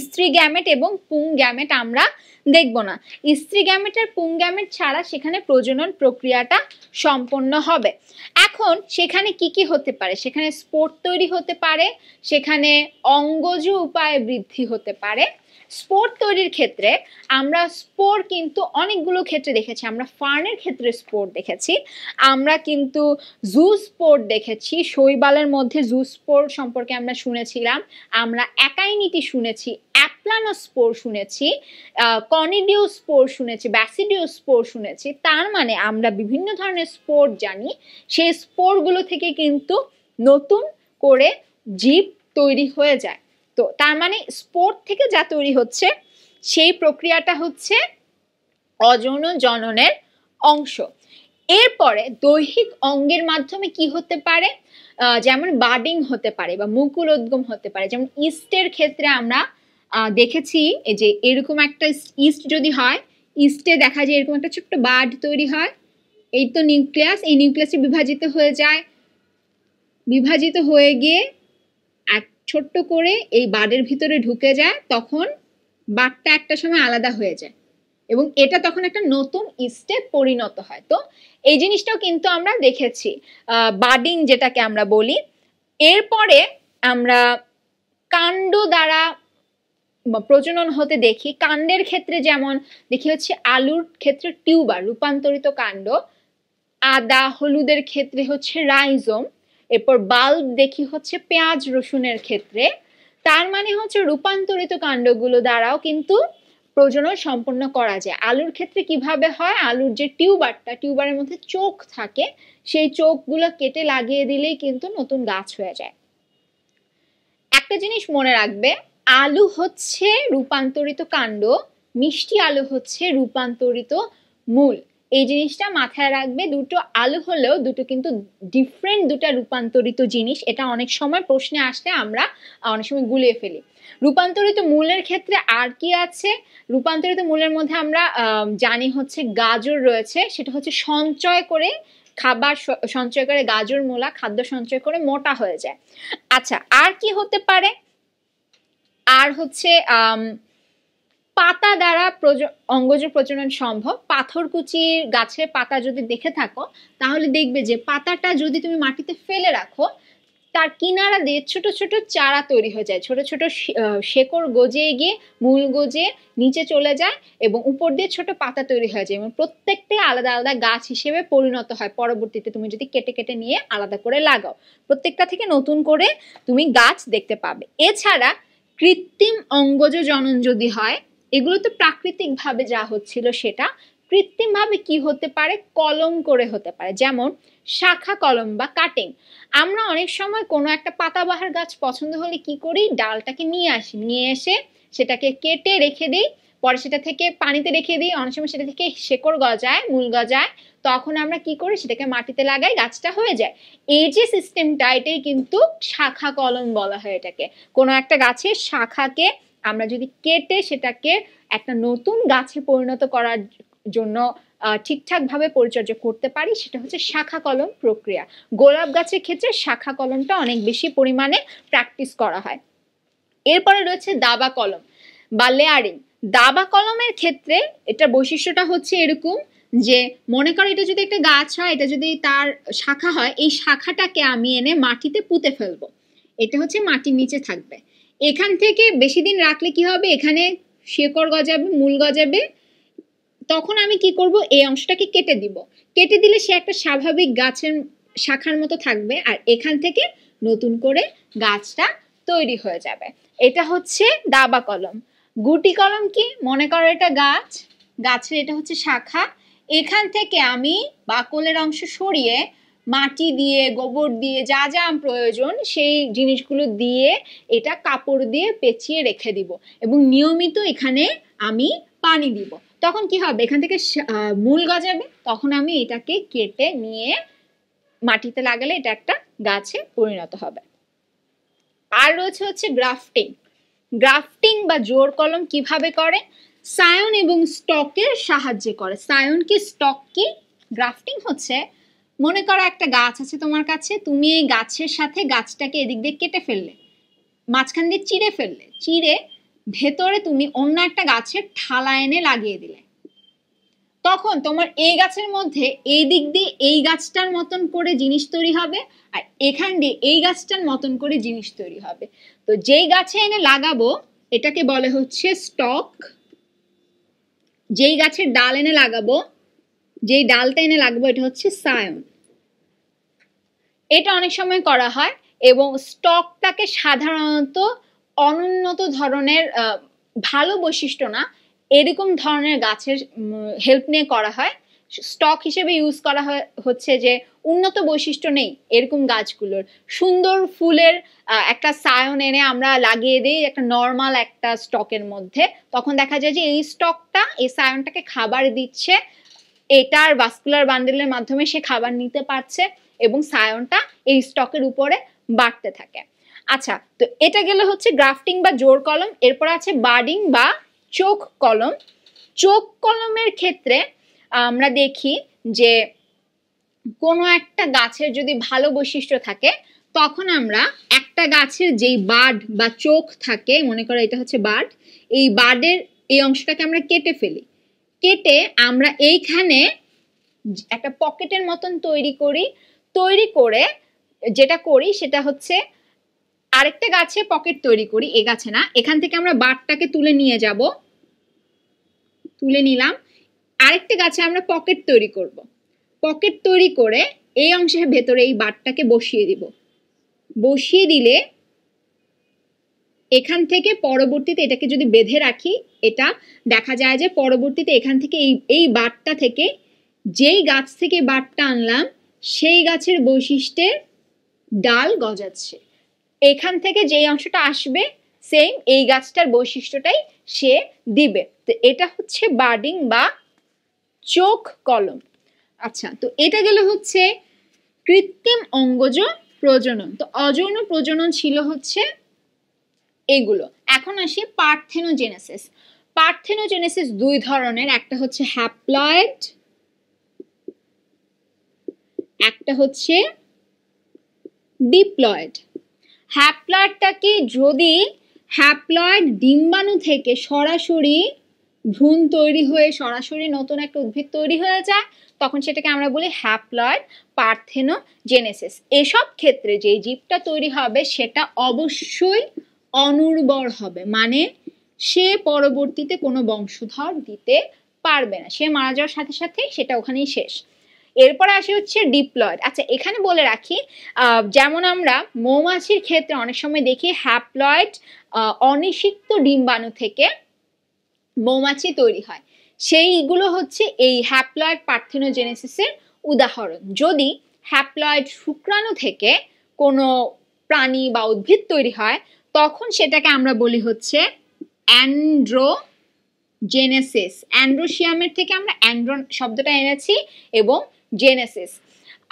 স্ত্রী গ্যামেট এবং পুং গ্যামেট আমরা দেখব না স্ত্রী গ্যামেট আর পুং গ্যামেট ছাড়া সেখানে প্রজনন প্রক্রিয়াটা সম্পন্ন হবে এখন সেখানে কি কি হতে পারে সেখানে স্পোর তৈরি হতে পারে সেখানে অঙ্গজ উপায়ে বৃদ্ধি হতে পারে স্পোর তৈরির ক্ষেত্রে আমরা স্পোর কিন্তু অনেকগুলো ক্ষেত্রে দেখেছি আমরা ফার্নের ক্ষেত্রে স্পোর দেখেছি আমরা কিন্তু জু স্পোর দেখেছি শৈবালের মধ্যে জু স্পোর সম্পর্কে আমরা শুনেছিলাম আমরা একাইনিটি শুনেছি অ্যাপ্লানোস্পোর শুনেছি কনিডিও কনিডিওস্পোর শুনেছি ব্যাসিডিও ব্যাসিডিওস্পোর শুনেছি তার মানে আমরা বিভিন্ন ধরনের স্পোর জানি সেই স্পোরগুলো থেকে কিন্তু নতুন করে জীব তৈরি হয়ে যায় তো তার মানে স্পোর থেকে যা তৈরি হচ্ছে সেই প্রক্রিয়াটা হচ্ছে অযৌন জননের অংশ এরপরে দৈহিক অঙ্গের মাধ্যমে কি হতে পারে যেমন বাডিং হতে পারে বা মুকুল উদ্গম হতে পারে যেমন ইস্টের ক্ষেত্রে আমরা দেখেছি যে এরকম একটা ইস্ট যদি হয় ইস্টে দেখা যায় এরকম একটা ছোট্ট বাড তৈরি হয় এই তো নিউক্লিয়াস এই নিউক্লিয়াসটি বিভাজিত হয়ে যায় বিভাজিত হয়ে গিয়ে ছোট্ট করে এই বাডের ভিতরে ঢুকে যায় তখন বাডটা একটা সময় আলাদা হয়ে যায় এবং এটা তখন একটা নতুন ইস্টে পরিণত হয় তো এই জিনিসটাও কিন্তু আমরা দেখেছি বাডিং যেটাকে আমরা বলি এরপরে আমরা কাণ্ড দ্বারা প্রজনন হতে দেখি কাণ্ডের ক্ষেত্রে যেমন দেখি হচ্ছে আলুর ক্ষেত্রে টিউবার রূপান্তরিত কাণ্ড আদা হলুদের ক্ষেত্রে হচ্ছে রাইজোম এরপর বাল্ব দেখি হচ্ছে পেঁয়াজ রসুনের ক্ষেত্রে তার মানে হচ্ছে রূপান্তরিত কাণ্ডগুলো দ্বারাও কিন্তু প্রজনন সম্পন্ন করা যায় আলুর ক্ষেত্রে কিভাবে হয় আলুর যে টিউবারটা টিউবারের মধ্যে চোখ থাকে সেই চোখগুলো কেটে লাগিয়ে দিলেই কিন্তু নতুন গাছ হয়ে যায় একটা জিনিস মনে রাখবে আলু হচ্ছে রূপান্তরিত কাণ্ড মিষ্টি আলু হচ্ছে রূপান্তরিত মূল এই জিনিসটা মাথায় রাখবে দুটো আলু হলেও দুটো কিন্তু ডিফারেন্ট দুটো রূপান্তরিত জিনিস এটা অনেক সময় প্রশ্নে আসলে আমরা অনেক সময় গুলিয়ে ফেলি রূপান্তরিত মূলের ক্ষেত্রে আর কি আছে রূপান্তরিত মূলের মধ্যে আমরা জানি হচ্ছে গাজর রয়েছে সেটা হচ্ছে সঞ্চয় করে খাবার সঞ্চয় করে গাজর মূলা খাদ্য সঞ্চয় করে মোটা হয়ে যায় আচ্ছা আর কি হতে পারে আর হচ্ছে পাতা দ্বারা অঙ্গজ প্রজনন সম্ভব পাথরকুচির গাছের পাতা যদি দেখে থাকো তাহলে দেখবে যে পাতাটা যদি তুমি মাটিতে ফেলে রাখো তার কিনারা দিয়ে ছোট ছোট চারা তৈরি হয়ে যায় ছোট ছোট শেকড় গজিয়ে গিয়ে মূল গজে নিচে চলে যায় এবং উপর দিয়ে ছোট পাতা তৈরি হয়ে যায় এবং প্রত্যেকটাই আলাদা আলাদা গাছ হিসেবে পরিণত হয় পরবর্তীতে তুমি যদি কেটে কেটে নিয়ে আলাদা করে লাগাও প্রত্যেকটা থেকে নতুন করে তুমি গাছ দেখতে পাবে এছাড়া কৃত্রিম অঙ্গজ জনন যদি হয় এগুলো তো প্রাকৃতিক ভাবে যা হচ্ছিল সেটা কৃত্রিম ভাবে কি হতে পারে কলম করে হতে পারে যেমন শাখা কলম বা কাটিং আমরা অনেক সময় কোন একটা পাতাবাহার গাছ পছন্দ হলে কি করি ডালটাকে নিয়ে আসি নিয়ে এসে সেটাকে কেটে রেখে দিই পরে সেটা থেকে পানিতে রেখে দিই অনেক সময় সেটা থেকে শেকড় গজায় মূল গজায় তখন আমরা কি করি সেটাকে মাটিতে লাগাই গাছটা হয়ে যায় এই যে সিস্টেমটা এটাই কিন্তু শাখা কলম বলা হয় এটাকে কোনো একটা গাছের শাখাকে আমরা যদি কেটে সেটাকে একটা নতুন গাছে পরিণত করার জন্য ঠিকঠাক ভাবে পরিচর্যা করতে পারি সেটা হচ্ছে শাখা কলম প্রক্রিয়া গোলাপ গাছের ক্ষেত্রে শাখা কলমটা অনেক বেশি পরিমাণে প্র্যাকটিস করা হয় এরপরে রয়েছে দাবা কলম বা লেয়ারিং দাবা কলমের ক্ষেত্রে এটা বৈশিষ্ট্যটা হচ্ছে এরকম যে মনে করো এটা যদি একটা গাছ হয় এটা যদি তার শাখা হয় এই শাখাটাকে আমি এনে মাটিতে পুঁতে ফেলবো এটা হচ্ছে মাটির নিচে থাকবে এখান থেকে বেশি দিন রাখলে কি হবে এখানে শেকড় গজাবে মূল গজাবে তখন আমি কি করব এই অংশটাকে কেটে দিব কেটে দিলে সে একটা স্বাভাবিক গাছের শাখার মতো থাকবে আর এখান থেকে নতুন করে গাছটা তৈরি হয়ে যাবে এটা হচ্ছে দাবা কলম গুটি কলম কি মনে করো এটা গাছ গাছের এটা হচ্ছে শাখা এখান থেকে আমি বাকলের অংশ সরিয়ে মাটি দিয়ে গোবর দিয়ে যা যা প্রয়োজন সেই জিনিসগুলো দিয়ে এটা কাপড় দিয়ে পেঁচিয়ে রেখে দিব এবং নিয়মিত এখানে আমি পানি দিব তখন কি হবে এখান থেকে মূল গজাবে তখন আমি এটাকে কেটে নিয়ে মাটিতে লাগালে এটা একটা গাছে পরিণত হবে আর রয়েছে হচ্ছে গ্রাফটিং গ্রাফটিং বা জোর কলম কিভাবে করে সায়ন এবং স্টকের সাহায্যে করে সায়ন কি স্টক কি গ্রাফটিং হচ্ছে মনে করো একটা গাছ আছে তোমার কাছে তুমি এই গাছের সাথে গাছটাকে এদিক দিয়ে কেটে ফেললে মাঝখান দিয়ে চিড়ে ফেললে চিড়ে ভেতরে তুমি অন্য একটা গাছের ঠালা এনে লাগিয়ে দিলে তখন তোমার এই গাছের মধ্যে এই দিক দিয়ে এই গাছটার মতন করে জিনিস তৈরি হবে আর এখান দিয়ে এই গাছটার মতন করে জিনিস তৈরি হবে তো যেই গাছে এনে লাগাবো এটাকে বলে হচ্ছে স্টক যেই গাছের ডাল এনে লাগাবো যেই ডালটা এনে লাগবে এটা হচ্ছে সায়ন এটা অনেক সময় করা হয় এবং স্টকটাকে সাধারণত অনুন্নত ধরনের ভালো বৈশিষ্ট্য না এরকম ধরনের গাছের হেল্প নিয়ে করা হয় স্টক হিসেবে ইউজ করা হচ্ছে যে উন্নত বৈশিষ্ট্য নেই এরকম গাছগুলোর সুন্দর ফুলের একটা সায়ন এনে আমরা লাগিয়ে দিই একটা নর্মাল একটা স্টকের মধ্যে তখন দেখা যায় যে এই স্টকটা এই সায়নটাকে খাবার দিচ্ছে এটার ভাস্কুলার বান্ডেলের মাধ্যমে সে খাবার নিতে পারছে এবং সায়নটা এই স্টকের উপরে বাড়তে থাকে আচ্ছা তো এটা গেল হচ্ছে গ্রাফটিং বা জোর কলম এরপর আছে বার্ডিং বা চোখ কলম চোখ কলমের ক্ষেত্রে আমরা দেখি যে কোনো একটা গাছের যদি ভালো বৈশিষ্ট্য থাকে তখন আমরা একটা গাছের যেই বাড বা চোখ থাকে মনে করো এটা হচ্ছে বাড এই বাডের এই অংশটাকে আমরা কেটে ফেলি কেটে আমরা এইখানে একটা পকেটের মতন তৈরি করি তৈরি করে যেটা করি সেটা হচ্ছে আরেকটা গাছে পকেট তৈরি করি এ গাছে না এখান থেকে আমরা বাটটাকে তুলে নিয়ে যাব তুলে নিলাম আরেকটা গাছে আমরা পকেট তৈরি করব পকেট তৈরি করে এই অংশের ভেতরে এই বাটটাকে বসিয়ে দিব বসিয়ে দিলে এখান থেকে পরবর্তীতে এটাকে যদি বেঁধে রাখি এটা দেখা যায় যে পরবর্তীতে এখান থেকে এই বাটটা থেকে যেই গাছ থেকে বাটটা আনলাম সেই গাছের বৈশিষ্ট্যের ডাল গজাচ্ছে এখান থেকে যেই অংশটা আসবে সেম এই গাছটার বৈশিষ্ট্যটাই সে দিবে তো এটা হচ্ছে বার্ডিং বা চোখ কলম আচ্ছা তো এটা গেল হচ্ছে কৃত্রিম অঙ্গজ প্রজনন তো অযৌন প্রজনন ছিল হচ্ছে এগুলো এখন আসি পার্থেনোজেনেসিস পার্থেনোজেনেসিস দুই ধরনের একটা হচ্ছে হ্যাপ্লয়েড একটা হচ্ছে ডিপ্লয়েড হ্যাপ্লয়েডটা কি যদি হ্যাপ্লয়েড ডিম্বাণু থেকে সরাসরি ভ্রূণ তৈরি হয়ে সরাসরি নতুন একটা উদ্ভিদ তৈরি হয়ে যায় তখন সেটাকে আমরা বলি হ্যাপ্লয়েড পার্থেনোজেনেসিস এসব ক্ষেত্রে যে জীবটা তৈরি হবে সেটা অবশ্যই অনুর্বর হবে মানে সে পরবর্তীতে কোন বংশধর দিতে পারবে না সে মারা যাওয়ার সাথে সাথে সেটা ওখানেই শেষ এরপরে আসে হচ্ছে ডিপ্লয়েড আচ্ছা এখানে বলে রাখি যেমন আমরা মৌমাছির ক্ষেত্রে অনেক সময় দেখি হ্যাপ্লয়েড অনিষিক্ত ডিম্বাণু থেকে মৌমাছি তৈরি হয় সেইগুলো হচ্ছে এই হ্যাপ্লয়েড পার্থিনোজেনেসিসের উদাহরণ যদি হ্যাপ্লয়েড শুক্রাণু থেকে কোনো প্রাণী বা উদ্ভিদ তৈরি হয় তখন সেটাকে আমরা বলি হচ্ছে অ্যান্ড্রোজেনেসিস অ্যান্ড্রোশিয়ামের থেকে আমরা অ্যান্ড্রন শব্দটা এনেছি এবং জেনেসিস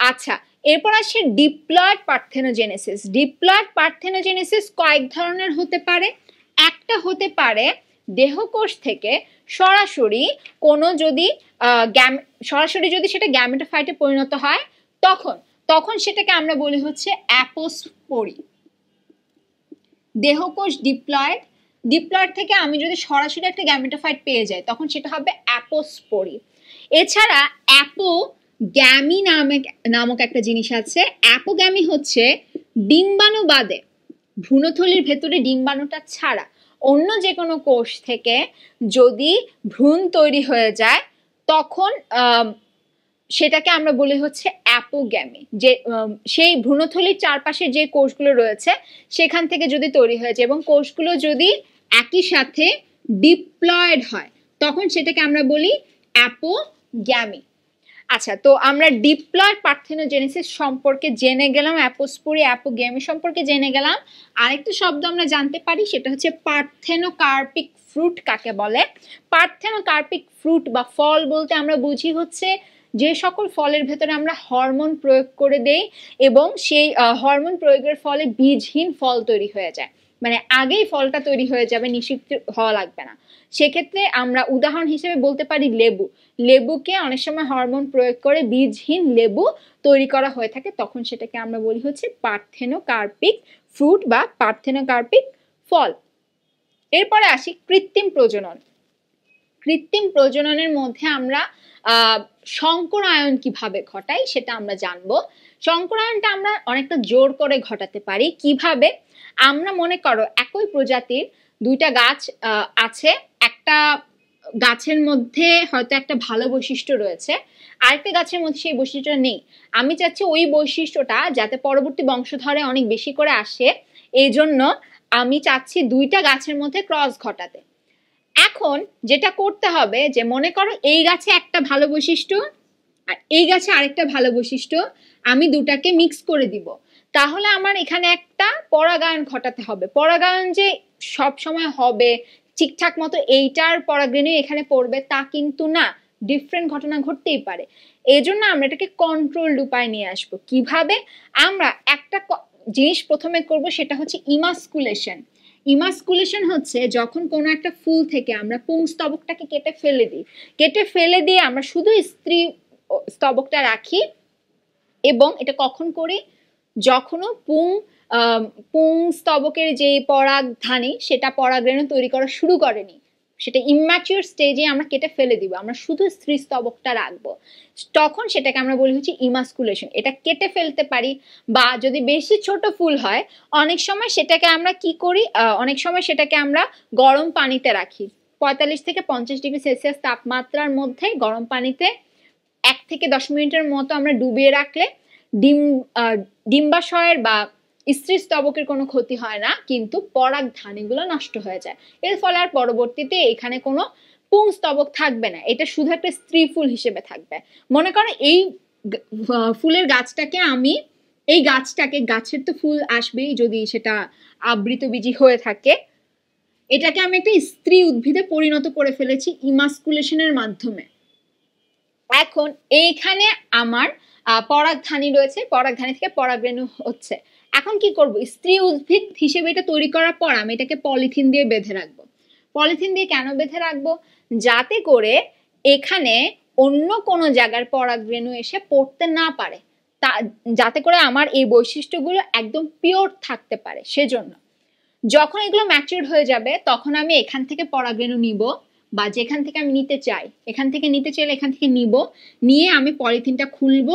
আচ্ছা এরপর আসে ডিপ্লয়েড পার্থেনোজেনেসিস ডিপ্লয়েড পার্থেনোজেনেসিস কয়েক ধরনের হতে পারে একটা হতে পারে দেহকোষ থেকে সরাসরি কোনো যদি সরাসরি যদি সেটা গ্যামেটোফাইটে পরিণত হয় তখন তখন সেটাকে আমরা বলি হচ্ছে অ্যাপোস্পোরি দেহকোষ ডিপ্লয়েড ডিপ্লয়েড থেকে আমি যদি সরাসরি একটা গ্যামেটোফাইট পেয়ে যাই তখন সেটা হবে অ্যাপোস্পোরি এছাড়া অ্যাপো গ্যামি নামে নামক একটা জিনিস আছে অ্যাপোগ্যামি হচ্ছে ডিম্বাণু বাদে ভ্রূণথলির ভেতরে ডিম্বাণুটা ছাড়া অন্য যে কোনো কোষ থেকে যদি ভ্রূণ তৈরি হয়ে যায় তখন সেটাকে আমরা বলি হচ্ছে অ্যাপোগ্যামি যে সেই ভ্রূণথলির চারপাশে যে কোষগুলো রয়েছে সেখান থেকে যদি তৈরি হয়েছে এবং কোষগুলো যদি একই সাথে ডিপ্লয়েড হয় তখন সেটাকে আমরা বলি অ্যাপোগ্যামি আচ্ছা তো আমরা ডিপ্লয়েড পার্থেনোজেনেসিস সম্পর্কে জেনে গেলাম অ্যাপোস্পোরি অ্যাপোগ্যামি সম্পর্কে জেনে গেলাম আরেকটা শব্দ আমরা জানতে পারি সেটা হচ্ছে পার্থেনোকার্পিক ফ্রুট কাকে বলে পার্থেনোকার্পিক ফ্রুট বা ফল বলতে আমরা বুঝি হচ্ছে যে সকল ফলের ভেতরে আমরা হরমোন প্রয়োগ করে দেই এবং সেই হরমোন প্রয়োগের ফলে বীজহীন ফল তৈরি হয়ে যায় মানে আগেই ফলটা তৈরি হয়ে যাবে নিষিদ্ধ হওয়া লাগবে না সেক্ষেত্রে আমরা উদাহরণ হিসেবে বলতে পারি লেবু লেবুকে অনেক সময় হরমোন প্রয়োগ করে বীজহীন লেবু তৈরি করা হয়ে থাকে তখন সেটাকে আমরা বলি হচ্ছে পার্থেনোকার্পিক ফ্রুট বা পার্থেনোকার্পিক ফল এরপরে আসি কৃত্রিম প্রজনন কৃত্রিম প্রজননের মধ্যে আমরা সংকরায়ন কিভাবে ঘটাই সেটা আমরা জানব সংকরায়নটা আমরা অনেকটা জোর করে ঘটাতে পারি কিভাবে আমরা মনে করো একই প্রজাতির দুইটা গাছ আছে একটা গাছের মধ্যে হয়তো একটা ভালো বৈশিষ্ট্য রয়েছে আরেকটা গাছের মধ্যে সেই বৈশিষ্ট্যটা নেই আমি চাচ্ছি ওই বৈশিষ্ট্যটা যাতে পরবর্তী বংশধরে অনেক বেশি করে আসে এই জন্য আমি চাচ্ছি দুইটা গাছের মধ্যে ক্রস ঘটাতে এখন যেটা করতে হবে যে মনে করো এই গাছে একটা ভালো বৈশিষ্ট্য আর এই গাছে আরেকটা ভালো বৈশিষ্ট্য আমি দুটাকে মিক্স করে দিব তাহলে আমার এখানে একটা পরাগায়ন ঘটাতে হবে পরাগায়ন যে সব সময় হবে ঠিকঠাক মতো এইটার পরাগ্রেণে এখানে পড়বে তা কিন্তু না ডিফারেন্ট ঘটনা ঘটতেই পারে এই জন্য আমরা এটাকে কন্ট্রোলড উপায় নিয়ে আসব কিভাবে আমরা একটা জিনিস প্রথমে করব সেটা হচ্ছে ইমাস্কুলেশন ইমাসকুলেশন হচ্ছে যখন কোন একটা ফুল থেকে আমরা পুংস্তবকটাকে কেটে ফেলে দিই কেটে ফেলে দিয়ে আমরা শুধু স্ত্রী স্তবকটা রাখি এবং এটা কখন করি যখনও পুং স্তবকের যে পরাগধানী সেটা পরাগরেণু তৈরি করা শুরু করেনি সেটা ইম্যাচিউর স্টেজে আমরা কেটে ফেলে দিব আমরা শুধু স্ত্রীস্তবকটা রাখবো তখন সেটাকে আমরা বলি হচ্ছে ইমাস্কুলেশন এটা কেটে ফেলতে পারি বা যদি বেশি ছোট ফুল হয় অনেক সময় সেটাকে আমরা কি করি অনেক সময় সেটাকে আমরা গরম পানিতে রাখি পঁয়তাল্লিশ থেকে পঞ্চাশ ডিগ্রি সেলসিয়াস তাপমাত্রার মধ্যে গরম পানিতে এক থেকে দশ মিনিটের মতো আমরা ডুবিয়ে রাখলে ডিম ডিম্বাশয়ের বা স্ত্রী স্তবকের কোনো ক্ষতি হয় না কিন্তু পরাগধান গুলো নষ্ট হয়ে যায় এর ফলে আর পরবর্তীতে এখানে কোনো পুংস্তবক থাকবে না এটা শুধু একটা স্ত্রী ফুল হিসেবে থাকবে মনে করো এই ফুলের গাছটাকে আমি এই গাছটাকে গাছের তো ফুল আসবেই যদি সেটা আবৃত বীজি হয়ে থাকে এটাকে আমি একটা স্ত্রী উদ্ভিদে পরিণত করে ফেলেছি ইমাস্কুলেশনের মাধ্যমে এখন এইখানে আমার পরাগধানী রয়েছে পরাগধানী থেকে পরাগরেণু হচ্ছে এখন কি করব স্ত্রী উদ্ভিদ হিসেবে এটা তৈরি করার পর আমি এটাকে পলিথিন দিয়ে বেঁধে রাখবো পলিথিন দিয়ে কেন বেঁধে রাখবো যাতে করে এখানে অন্য কোন জায়গার পরাগরেণু এসে পড়তে না পারে যাতে করে আমার এই বৈশিষ্ট্যগুলো একদম পিওর থাকতে পারে সেজন্য যখন এগুলো ম্যাচিউর হয়ে যাবে তখন আমি এখান থেকে পরাগরেণু নিব বা যেখান থেকে আমি নিতে চাই এখান থেকে নিতে চাইলে এখান থেকে নিব নিয়ে আমি পলিথিনটা খুলব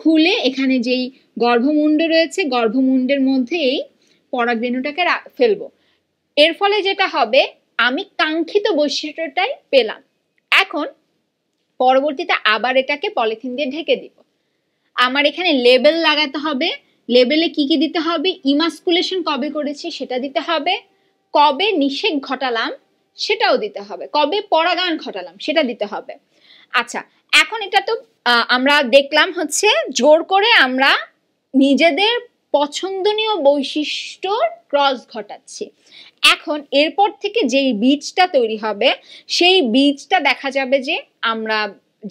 খুলে এখানে যেই গর্ভমুণ্ড রয়েছে গর্ভমুণ্ডের মধ্যে এই পরাগরেণু টাকে ফেলব এর ফলে যেটা হবে আমি কাঙ্ক্ষিত বৈশিষ্ট্যটাই পেলাম এখন পরবর্তীতে আবার এটাকে পলিথিন দিয়ে ঢেকে দিব আমার এখানে লেবেল লাগাতে হবে লেবেলে কি কি দিতে হবে ইমাস্কুলেশন কবে করেছি সেটা দিতে হবে কবে নিষেক ঘটালাম সেটাও দিতে হবে কবে পরাগায়ন ঘটালাম সেটা দিতে হবে আচ্ছা এখন এটা তো আমরা দেখলাম হচ্ছে জোর করে আমরা নিজেদের পছন্দনীয় বৈশিষ্ট্যর ক্রস ঘটাচ্ছি এখন এরপর থেকে যেই বীজটা তৈরি হবে সেই বীজটা দেখা যাবে যে আমরা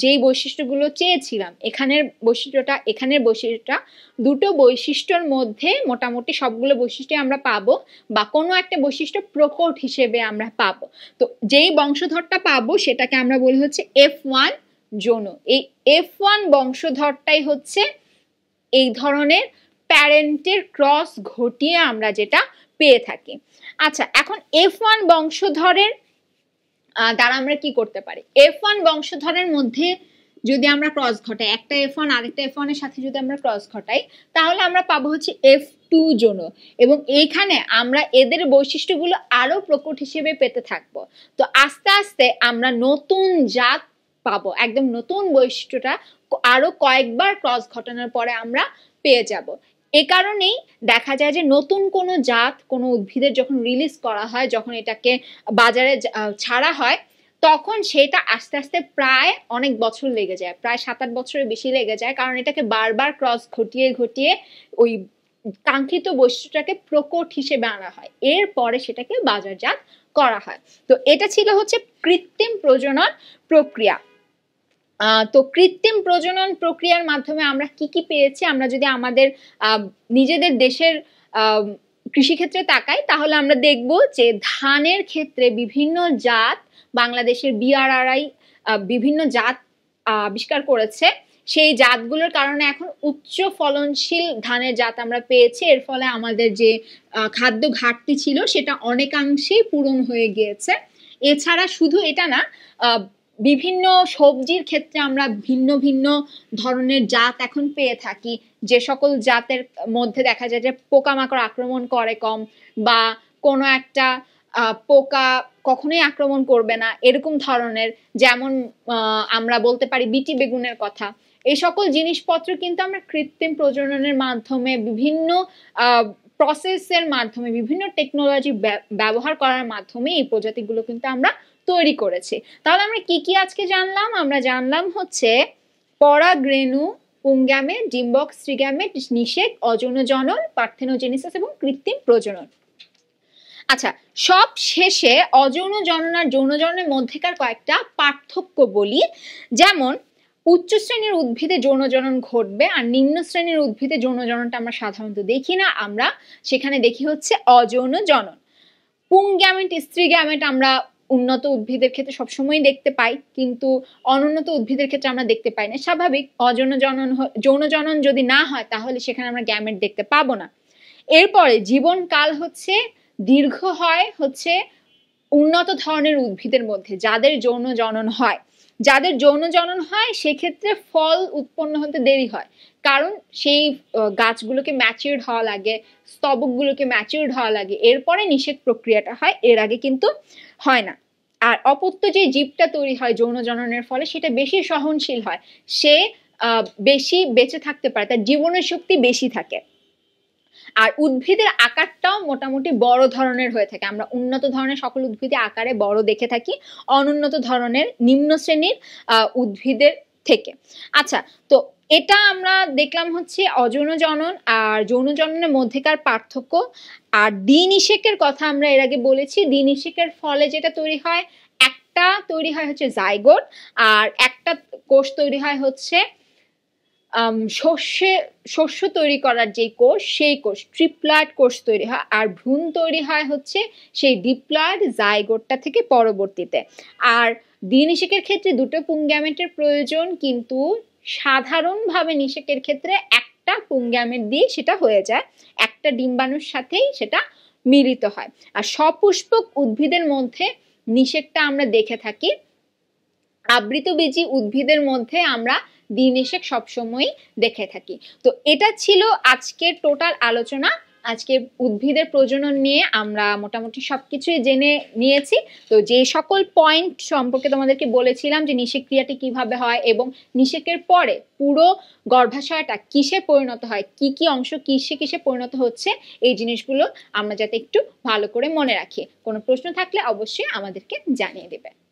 যেই বৈশিষ্ট্যগুলো চেয়েছিলাম এখানের বৈশিষ্ট্যটা এখানের বৈশিষ্ট্যটা দুটো বৈশিষ্ট্যর মধ্যে মোটামুটি সবগুলো বৈশিষ্ট্য আমরা পাবো বা কোনো একটা বৈশিষ্ট্য প্রকট হিসেবে আমরা পাবো তো যেই বংশধরটা পাবো সেটাকে আমরা বলি হচ্ছে এফ ওয়ান যৌন এই এফ ওয়ান বংশধরটাই হচ্ছে এই ধরনের প্যারেন্টের ক্রস ঘটিয়ে আমরা যেটা পেয়ে থাকি আচ্ছা এখন এফ ওয়ান বংশধরের দ্বারা আমরা কি করতে পারি এফ ওয়ান বংশধরের মধ্যে যদি আমরা ক্রস ঘটাই একটা এফ ওয়ান আরেকটা এফ এর সাথে যদি আমরা ক্রস ঘটাই তাহলে আমরা পাবো হচ্ছে এফ টু জোনো এবং এইখানে আমরা এদের বৈশিষ্ট্যগুলো আরো প্রকট হিসেবে পেতে থাকবো তো আস্তে আস্তে আমরা নতুন জাত পাবো একদম নতুন বৈশিষ্ট্যটা আরো কয়েকবার ক্রস ঘটানোর পরে আমরা পেয়ে যাব এ কারণেই দেখা যায় যে নতুন কোন জাত কোন উদ্ভিদের যখন রিলিজ করা হয় যখন এটাকে বাজারে ছাড়া হয় তখন সেটা আস্তে আস্তে প্রায় অনেক বছর লেগে যায় প্রায় সাত আট বছরের বেশি লেগে যায় কারণ এটাকে বারবার ক্রস ঘটিয়ে ঘটিয়ে ওই কাঙ্ক্ষিত বৈশিষ্ট্যটাকে প্রকট হিসেবে আনা হয় এরপরে সেটাকে বাজারজাত করা হয় তো এটা ছিল হচ্ছে কৃত্রিম প্রজনন প্রক্রিয়া তো কৃত্রিম প্রজনন প্রক্রিয়ার মাধ্যমে আমরা কি কি পেয়েছি আমরা যদি আমাদের নিজেদের দেশের কৃষি ক্ষেত্রে তাকাই তাহলে আমরা দেখব যে ধানের ক্ষেত্রে বিভিন্ন জাত বাংলাদেশের বিআরআরআই বিভিন্ন জাত আবিষ্কার করেছে সেই জাতগুলোর কারণে এখন উচ্চ ফলনশীল ধানের জাত আমরা পেয়েছি এর ফলে আমাদের যে খাদ্য ঘাটতি ছিল সেটা অনেকাংশেই পূরণ হয়ে গিয়েছে এছাড়া শুধু এটা না বিভিন্ন সবজির ক্ষেত্রে আমরা ভিন্ন ভিন্ন ধরনের জাত এখন পেয়ে থাকি যে সকল জাতের মধ্যে দেখা যায় যে পোকামাকড় আক্রমণ করে কম বা কোন একটা পোকা কখনোই আক্রমণ করবে না এরকম ধরনের যেমন আমরা বলতে পারি বিটি বেগুনের কথা এই সকল জিনিসপত্র কিন্তু আমরা কৃত্রিম প্রজননের মাধ্যমে বিভিন্ন প্রসেসের মাধ্যমে বিভিন্ন টেকনোলজি ব্যবহার করার মাধ্যমে এই প্রজাতিগুলো কিন্তু আমরা তৈরি করেছে তাহলে আমরা কি কি আজকে জানলাম আমরা জানলাম হচ্ছে পরাগরেণু পুংগ্যামেট ডিম্বক স্ত্রীগ্যামেট নিষেক অযৌন জনন পার্থেনোজেনেসিস এবং কৃত্রিম প্রজনন আচ্ছা সব শেষে অযৌন জনন আর যৌন জননের মধ্যেকার কয়েকটা পার্থক্য বলি যেমন উচ্চ শ্রেণীর উদ্ভিদে যৌন জনন ঘটবে আর নিম্ন শ্রেণীর উদ্ভিদে যৌন জননটা আমরা সাধারণত দেখি না আমরা সেখানে দেখি হচ্ছে অযৌন জনন পুং গ্যামেট স্ত্রী গ্যামেট আমরা উন্নত উদ্ভিদের ক্ষেত্রে সবসময়ই দেখতে পাই কিন্তু অনুন্নত উদ্ভিদের ক্ষেত্রে আমরা দেখতে পাই না স্বাভাবিক অযৌন জনন যৌন জনন যদি না হয় তাহলে সেখানে আমরা গ্যামেট দেখতে পাবো না এরপরে জীবনকাল হচ্ছে দীর্ঘ হয় হচ্ছে উন্নত ধরনের উদ্ভিদের মধ্যে যাদের যৌন জনন হয় যাদের যৌন জনন হয় সেক্ষেত্রে ফল উৎপন্ন হতে দেরি হয় কারণ সেই গাছগুলোকে ম্যাচিউর্ড হওয়া লাগে স্তবকগুলোকে ম্যাচিউর্ড হওয়া লাগে এরপরে নিষেধ প্রক্রিয়াটা হয় এর আগে কিন্তু হয় না আর অপত্য যে জীবটা তৈরি হয় যৌন জননের ফলে সেটা বেশি সহনশীল হয় সে বেশি বেঁচে থাকতে পারে তার জীবনের শক্তি বেশি থাকে আর উদ্ভিদের আকারটাও মোটামুটি বড় ধরনের হয়ে থাকে আমরা উন্নত ধরনের সকল উদ্ভিদের আকারে বড় দেখে থাকি অনুন্নত ধরনের নিম্ন শ্রেণীর উদ্ভিদের থেকে আচ্ছা তো এটা আমরা দেখলাম হচ্ছে অযৌন জনন আর যৌন জননের মধ্যেকার পার্থক্য আর দ্বিনিষেকের কথা আমরা এর আগে বলেছি দ্বিনিষেকের ফলে যেটা তৈরি হয় একটা তৈরি হয় হচ্ছে জাইগোট আর একটা কোষ তৈরি হয় হচ্ছে শস্যে শস্য তৈরি করার যে কোষ সেই কোষ ট্রিপ্লয়েড কোষ তৈরি হয় আর ভ্রূণ তৈরি হয় হচ্ছে সেই ডিপ্লয়েড জাইগোটটা থেকে পরবর্তীতে আর দ্বিনিষেকের ক্ষেত্রে দুটো পুংগ্যামেটের প্রয়োজন কিন্তু সাধারণভাবে নিষেকের ক্ষেত্রে একটা পুংগ্যামেট দিয়ে সেটা হয়ে যায় একটা ডিম্বাণুর সাথেই সেটা মিলিত হয় আর সপুষ্পক উদ্ভিদের মধ্যে নিষেকটা আমরা দেখে থাকি আবৃতবীজী উদ্ভিদের মধ্যে আমরা দ্বিনিষেক সবসময়ই দেখে থাকি তো এটা ছিল আজকের টোটাল আলোচনা আজকে উদ্ভিদের প্রজনন নিয়ে আমরা মোটামুটি সবকিছুই জেনে নিয়েছি তো যে সকল পয়েন্ট সম্পর্কে তোমাদেরকে বলেছিলাম যে নিষেক্রিয়াটি কিভাবে হয় এবং নিষেকের পরে পুরো গর্ভাশয়টা কিসে পরিণত হয় কি কি অংশ কিসে কিসে পরিণত হচ্ছে এই জিনিসগুলো আমরা যাতে একটু ভালো করে মনে রাখি কোনো প্রশ্ন থাকলে অবশ্যই আমাদেরকে জানিয়ে দেবে